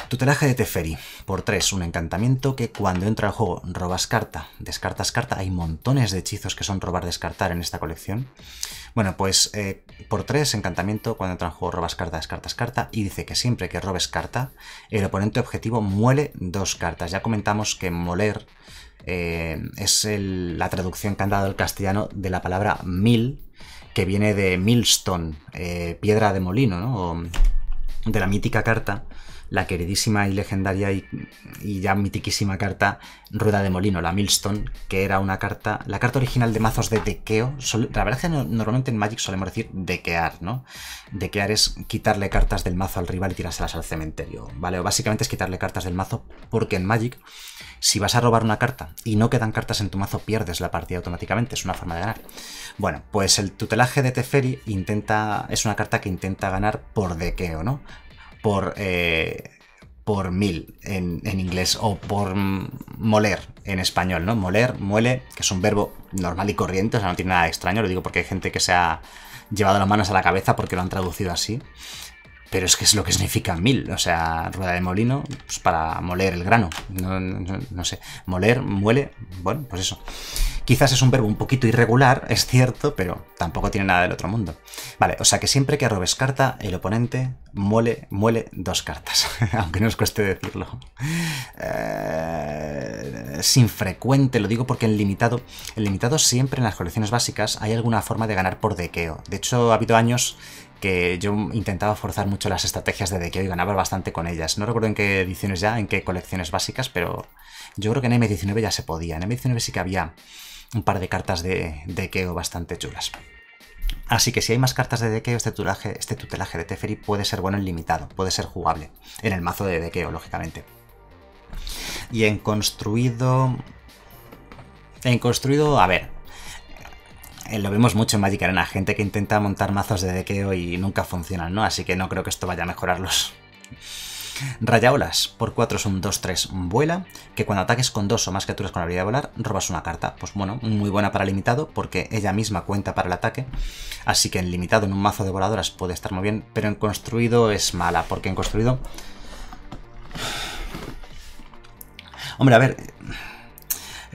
Tutelaje de Teferi, por 3, un encantamiento que cuando entra al juego robas carta, descartas carta, hay montones de hechizos que son robar, descartar en esta colección. Bueno, pues eh, por 3, encantamiento, cuando entra al juego robas carta, descartas carta, y dice que siempre que robes carta, el oponente objetivo muele dos cartas. Ya comentamos que moler eh, es la traducción que han dado al castellano de la palabra mil, que viene de millstone, eh, piedra de molino, ¿no? de la mítica carta la queridísima y legendaria y, ya mitiquísima carta Rueda de Molino, la Millstone, que era una carta, la carta original de mazos de dequeo, la verdad es que normalmente en Magic solemos decir dequear, ¿no? Dequear es quitarle cartas del mazo al rival y tirárselas al cementerio, ¿vale? O básicamente es quitarle cartas del mazo porque en Magic, si vas a robar una carta y no quedan cartas en tu mazo, pierdes la partida automáticamente, es una forma de ganar. Bueno, pues el tutelaje de Teferi intenta, es una carta que intenta ganar por dequeo, ¿no? por, eh, por mil en, en, inglés o por moler en español, ¿no? Moler, muele, que es un verbo normal y corriente, o sea, no tiene nada extraño, lo digo porque hay gente que se ha llevado las manos a la cabeza porque lo han traducido así. Pero es que es lo que significa mil, o sea, rueda de molino pues para moler el grano. No, sé, moler, muele, bueno, pues eso. Quizás es un verbo un poquito irregular, es cierto, pero tampoco tiene nada del otro mundo. Vale, o sea que siempre que robes carta, el oponente muele, muele dos cartas, aunque no os cueste decirlo. Eh, sin frecuente lo digo porque en limitado, en limitado siempre en las colecciones básicas hay alguna forma de ganar por dequeo. De hecho, ha habido años que yo intentaba forzar mucho las estrategias de Dekeo y ganaba bastante con ellas. No recuerdo en qué ediciones ya, en qué colecciones básicas, pero yo creo que en M19 ya se podía. En M19 sí que había un par de cartas de Dekeo bastante chulas. Así que si hay más cartas de Dekeo, este tutelaje, este tutelaje de Teferi puede ser bueno en limitado, puede ser jugable en el mazo de Dekeo, lógicamente. Y en construido... En construido, a ver, eh, lo vemos mucho en Magic Arena, gente que intenta montar mazos de dequeo y nunca funcionan, ¿no? Así que no creo que esto vaya a mejorarlos. Rayaolas, por 4 es un 2-3 vuela, que cuando ataques con dos o más criaturas con la habilidad de volar, robas una carta. Pues bueno, muy buena para limitado, porque ella misma cuenta para el ataque, así que en limitado en un mazo de voladoras puede estar muy bien, pero en construido es mala, porque en construido... Hombre, a ver,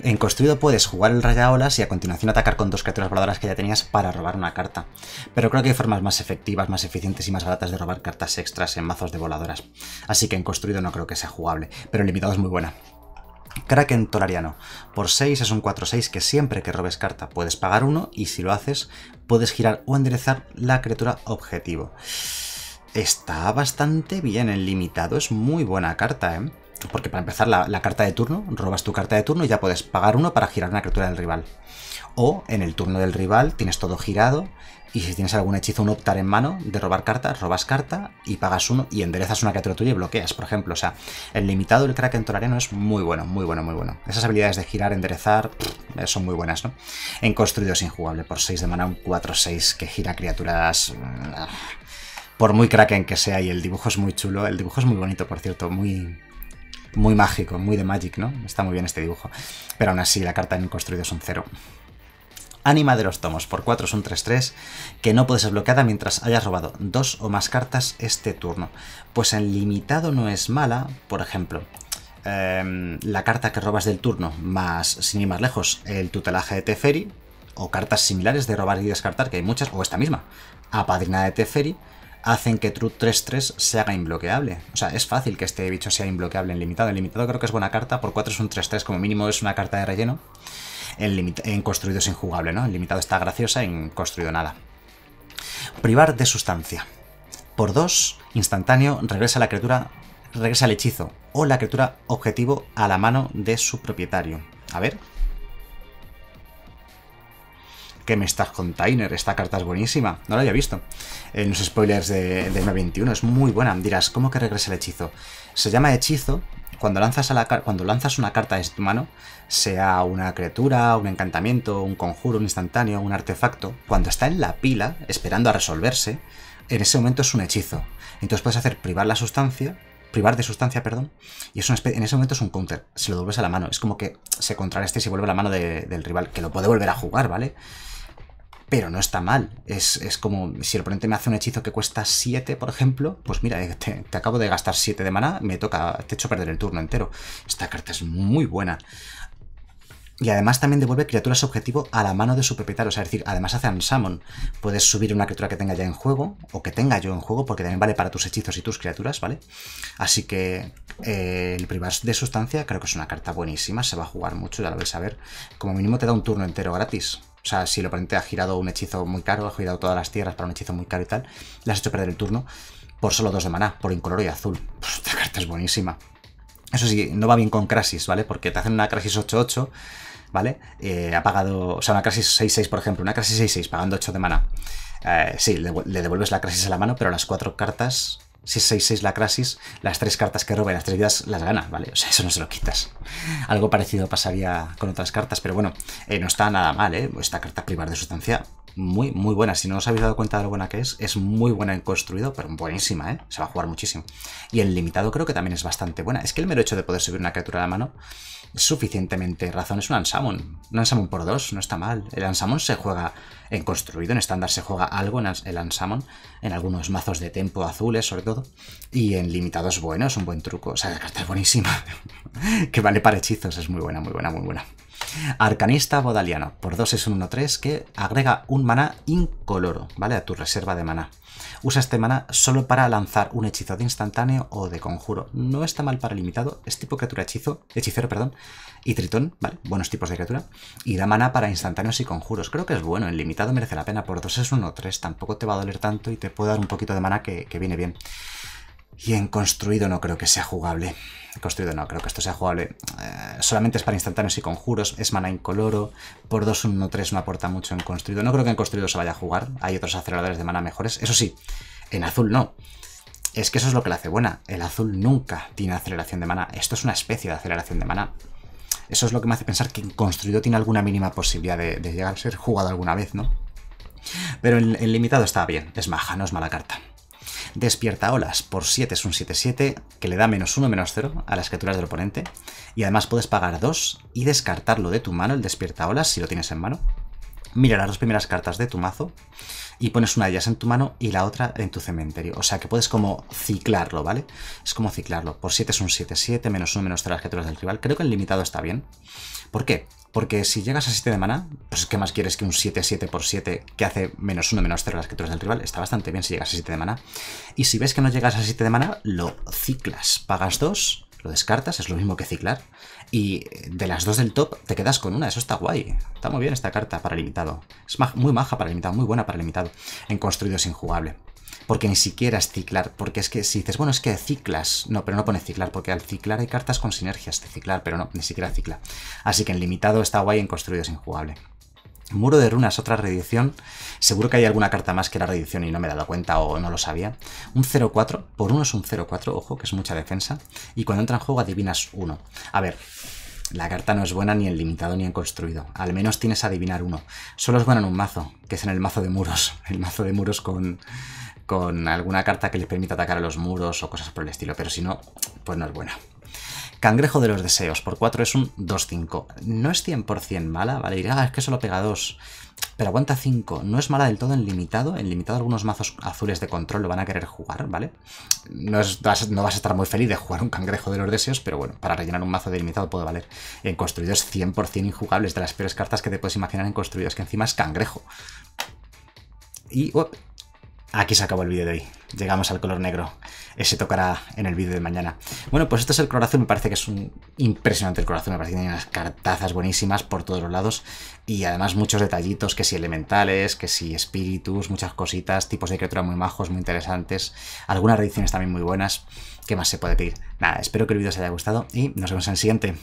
en construido puedes jugar el olas y a continuación atacar con dos criaturas voladoras que ya tenías para robar una carta. Pero creo que hay formas más efectivas, más eficientes y más baratas de robar cartas extras en mazos de voladoras. Así que en construido no creo que sea jugable, pero en limitado es muy buena. Kraken Tolariano. Por 6 es un 4-6 que siempre que robes carta puedes pagar uno y si lo haces puedes girar o enderezar la criatura objetivo. Está bastante bien en limitado, es muy buena carta, ¿eh? Porque para empezar, la, carta de turno, robas tu carta de turno y ya puedes pagar uno para girar una criatura del rival. O en el turno del rival tienes todo girado y si tienes algún hechizo, un optar en mano de robar cartas, robas carta y pagas uno y enderezas una criatura tuya y bloqueas, por ejemplo. O sea, el limitado del Kraken Torareno es muy bueno, muy bueno, muy bueno. Esas habilidades de girar, enderezar, son muy buenas, ¿no? En construido es injugable por 6 de mana, un 4-6 que gira criaturas... Ah, por muy Kraken que sea y el dibujo es muy chulo, el dibujo es muy bonito, por cierto, muy, muy mágico, muy de Magic, ¿no? Está muy bien este dibujo. Pero aún así, la carta en construido es un cero Ánima de los tomos por 4 es un 3-3 que no puede ser bloqueada mientras hayas robado dos o más cartas este turno. Pues en limitado no es mala, por ejemplo, em, la carta que robas del turno más, sin ir más lejos, el tutelaje de Teferi, o cartas similares de robar y descartar, que hay muchas, o esta misma, apadrina de Teferi, hacen que True 3-3 se haga imbloqueable. O sea, es fácil que este bicho sea imbloqueable en limitado. En limitado creo que es buena carta, por 4 es un 3-3, como mínimo es una carta de relleno. En, en construido es injugable, ¿no? En limitado está graciosa, en construido nada. Privar de sustancia. Por 2, instantáneo, regresa la criatura, regresa el hechizo o la criatura objetivo a la mano de su propietario. A ver, ¿Qué me estás container? Esta carta es buenísima. No la había visto en los spoilers de, M21. Es muy buena. Dirás, ¿cómo que regresa el hechizo? Se llama hechizo cuando lanzas, a la, cuando lanzas una carta de tu mano, sea una criatura, un encantamiento, un conjuro, un instantáneo, un artefacto, cuando está en la pila, esperando a resolverse, en ese momento es un hechizo. Entonces puedes hacer privar la sustancia, privar de sustancia, perdón, y es en ese momento es un counter. si lo devuelves a la mano. Es como que se contrarreste y vuelve a la mano del rival, que lo puede volver a jugar, ¿vale? vale pero no está mal. Es, como si el oponente me hace un hechizo que cuesta 7, por ejemplo, pues mira, eh, te, acabo de gastar 7 de mana, me toca, te echo perder el turno entero. Esta carta es muy buena. Y además también devuelve criaturas objetivo a la mano de su propietario, o sea, es decir, además hace un summon. Puedes subir una criatura que tenga ya en juego, o que tenga yo en juego, porque también vale para tus hechizos y tus criaturas, ¿vale? Así que eh, el privar de sustancia creo que es una carta buenísima, se va a jugar mucho, ya lo vais a ver. Como mínimo te da un turno entero gratis. O sea, si lo oponente ha girado un hechizo muy caro, ha girado todas las tierras para un hechizo muy caro y tal, le has hecho perder el turno por solo dos de maná, por incoloro y azul. Pues, esta carta es buenísima. Eso sí, no va bien con Crasis, ¿vale? Porque te hacen una Crasis 8-8, ¿vale? Eh, ha pagado, o sea, una Crasis 6-6, por ejemplo, una Crasis 6-6 pagando 8 de maná. Eh, sí, le, le devuelves la Crasis a la mano, pero las cuatro cartas si es 6-6 la Crasis, las tres cartas que roba y las tres vidas las gana, ¿vale? O sea, eso no se lo quitas. Algo parecido pasaría con otras cartas, pero bueno, eh, no está nada mal, ¿eh? Esta carta privar de sustancia, muy, muy buena. Si no os habéis dado cuenta de lo buena que es, es muy buena en construido, pero buenísima, ¿eh? Se va a jugar muchísimo. Y en limitado creo que también es bastante buena. Es que el mero hecho de poder subir una criatura a la mano suficientemente razón. Es un Ansamon. Un Ansamon por dos, no está mal. El Ansamon se juega en construido, en estándar se juega algo en el Ansamon, en algunos mazos de tempo azules sobre todo, y en limitados buenos es un buen truco. O sea, la carta es buenísima, que vale para hechizos, es muy buena, muy buena, muy buena. Arcanista Bodaliano, por 2 es un 1-3 que agrega un maná incoloro, ¿vale? A tu reserva de maná. Usa este maná solo para lanzar un hechizo de instantáneo o de conjuro. No está mal para limitado, es tipo criatura hechizo, hechicero, perdón, y tritón, ¿vale? Buenos tipos de criatura. Y da mana para instantáneos y conjuros. Creo que es bueno, en limitado merece la pena, por 2 es 1-3, tampoco te va a doler tanto y te puede dar un poquito de maná que viene bien. Y en construido no creo que sea jugable. En construido no creo que esto sea jugable. Eh, solamente es para instantáneos y conjuros. Es mana incoloro. Por 2, 1, 3 no aporta mucho en construido. No creo que en construido se vaya a jugar. Hay otros aceleradores de mana mejores. Eso sí, en azul no. Es que eso es lo que la hace buena. El azul nunca tiene aceleración de mana. Esto es una especie de aceleración de mana. Eso es lo que me hace pensar que en construido tiene alguna mínima posibilidad de, llegar a ser jugado alguna vez, ¿no? Pero el en limitado está bien. Es maja, no es mala carta. Despierta olas por 7 es un 7-7 que le da menos 1, menos 0 a las criaturas del oponente. Y además puedes pagar 2 y descartarlo de tu mano, el despierta olas, si lo tienes en mano. Mira las dos primeras cartas de tu mazo y pones una de ellas en tu mano y la otra en tu cementerio. O sea que puedes como ciclarlo, ¿vale? Es como ciclarlo. Por 7 es un 7-7, menos 1, menos 3 a las criaturas del rival. Creo que el limitado está bien. ¿Por qué? Porque si llegas a 7 de mana, pues ¿qué más quieres que un 7-7 x 7 que hace menos 1, menos 0 las criaturas del rival? Está bastante bien si llegas a 7 de mana. Y si ves que no llegas a 7 de mana, lo ciclas. Pagas 2, lo descartas, es lo mismo que ciclar. Y de las dos del top te quedas con una, eso está guay. Está muy bien esta carta para limitado. Es muy maja para limitado, muy buena para limitado. En construido es injugable porque ni siquiera es ciclar, porque es que si dices, bueno, es que ciclas, no, pero no pone ciclar, porque al ciclar hay cartas con sinergias de ciclar, pero no, ni siquiera cicla. Así que en limitado está guay, en construido es injugable. Muro de Runas, otra reedición. Seguro que hay alguna carta más que la reedición y no me he dado cuenta o no lo sabía. Un 0-4, por uno es un 0-4, ojo, que es mucha defensa. Y cuando entra en juego adivinas uno. A ver, la carta no es buena ni en limitado ni en construido. Al menos tienes a adivinar uno. Solo es buena en un mazo, que es en el mazo de muros. El mazo de muros con, con alguna carta que les permita atacar a los muros o cosas por el estilo, pero si no, pues no es buena. Cangrejo de los deseos, por 4 es un 2-5. No es 100% mala, ¿vale? diría ah, es que solo pega 2. Pero aguanta 5. No es mala del todo en limitado. En limitado algunos mazos azules de control lo van a querer jugar, ¿vale? No, es, no vas a estar muy feliz de jugar un cangrejo de los deseos, pero bueno, para rellenar un mazo de limitado puede valer. En construidos 100% injugables, de las peores cartas que te puedes imaginar en construidos, que encima es cangrejo. Y oh, Aquí se acabó el vídeo de hoy. Llegamos al color negro. Ese tocará en el vídeo de mañana. Bueno, pues este es el corazón. Me parece que es un impresionante el corazón. Me parece que tiene unas cartazas buenísimas por todos los lados. Y además muchos detallitos, que si elementales, que si espíritus, muchas cositas, tipos de criaturas muy majos, muy interesantes. Algunas ediciones también muy buenas. ¿Qué más se puede pedir? Nada, espero que el vídeo os haya gustado y nos vemos en el siguiente.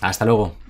Hasta luego.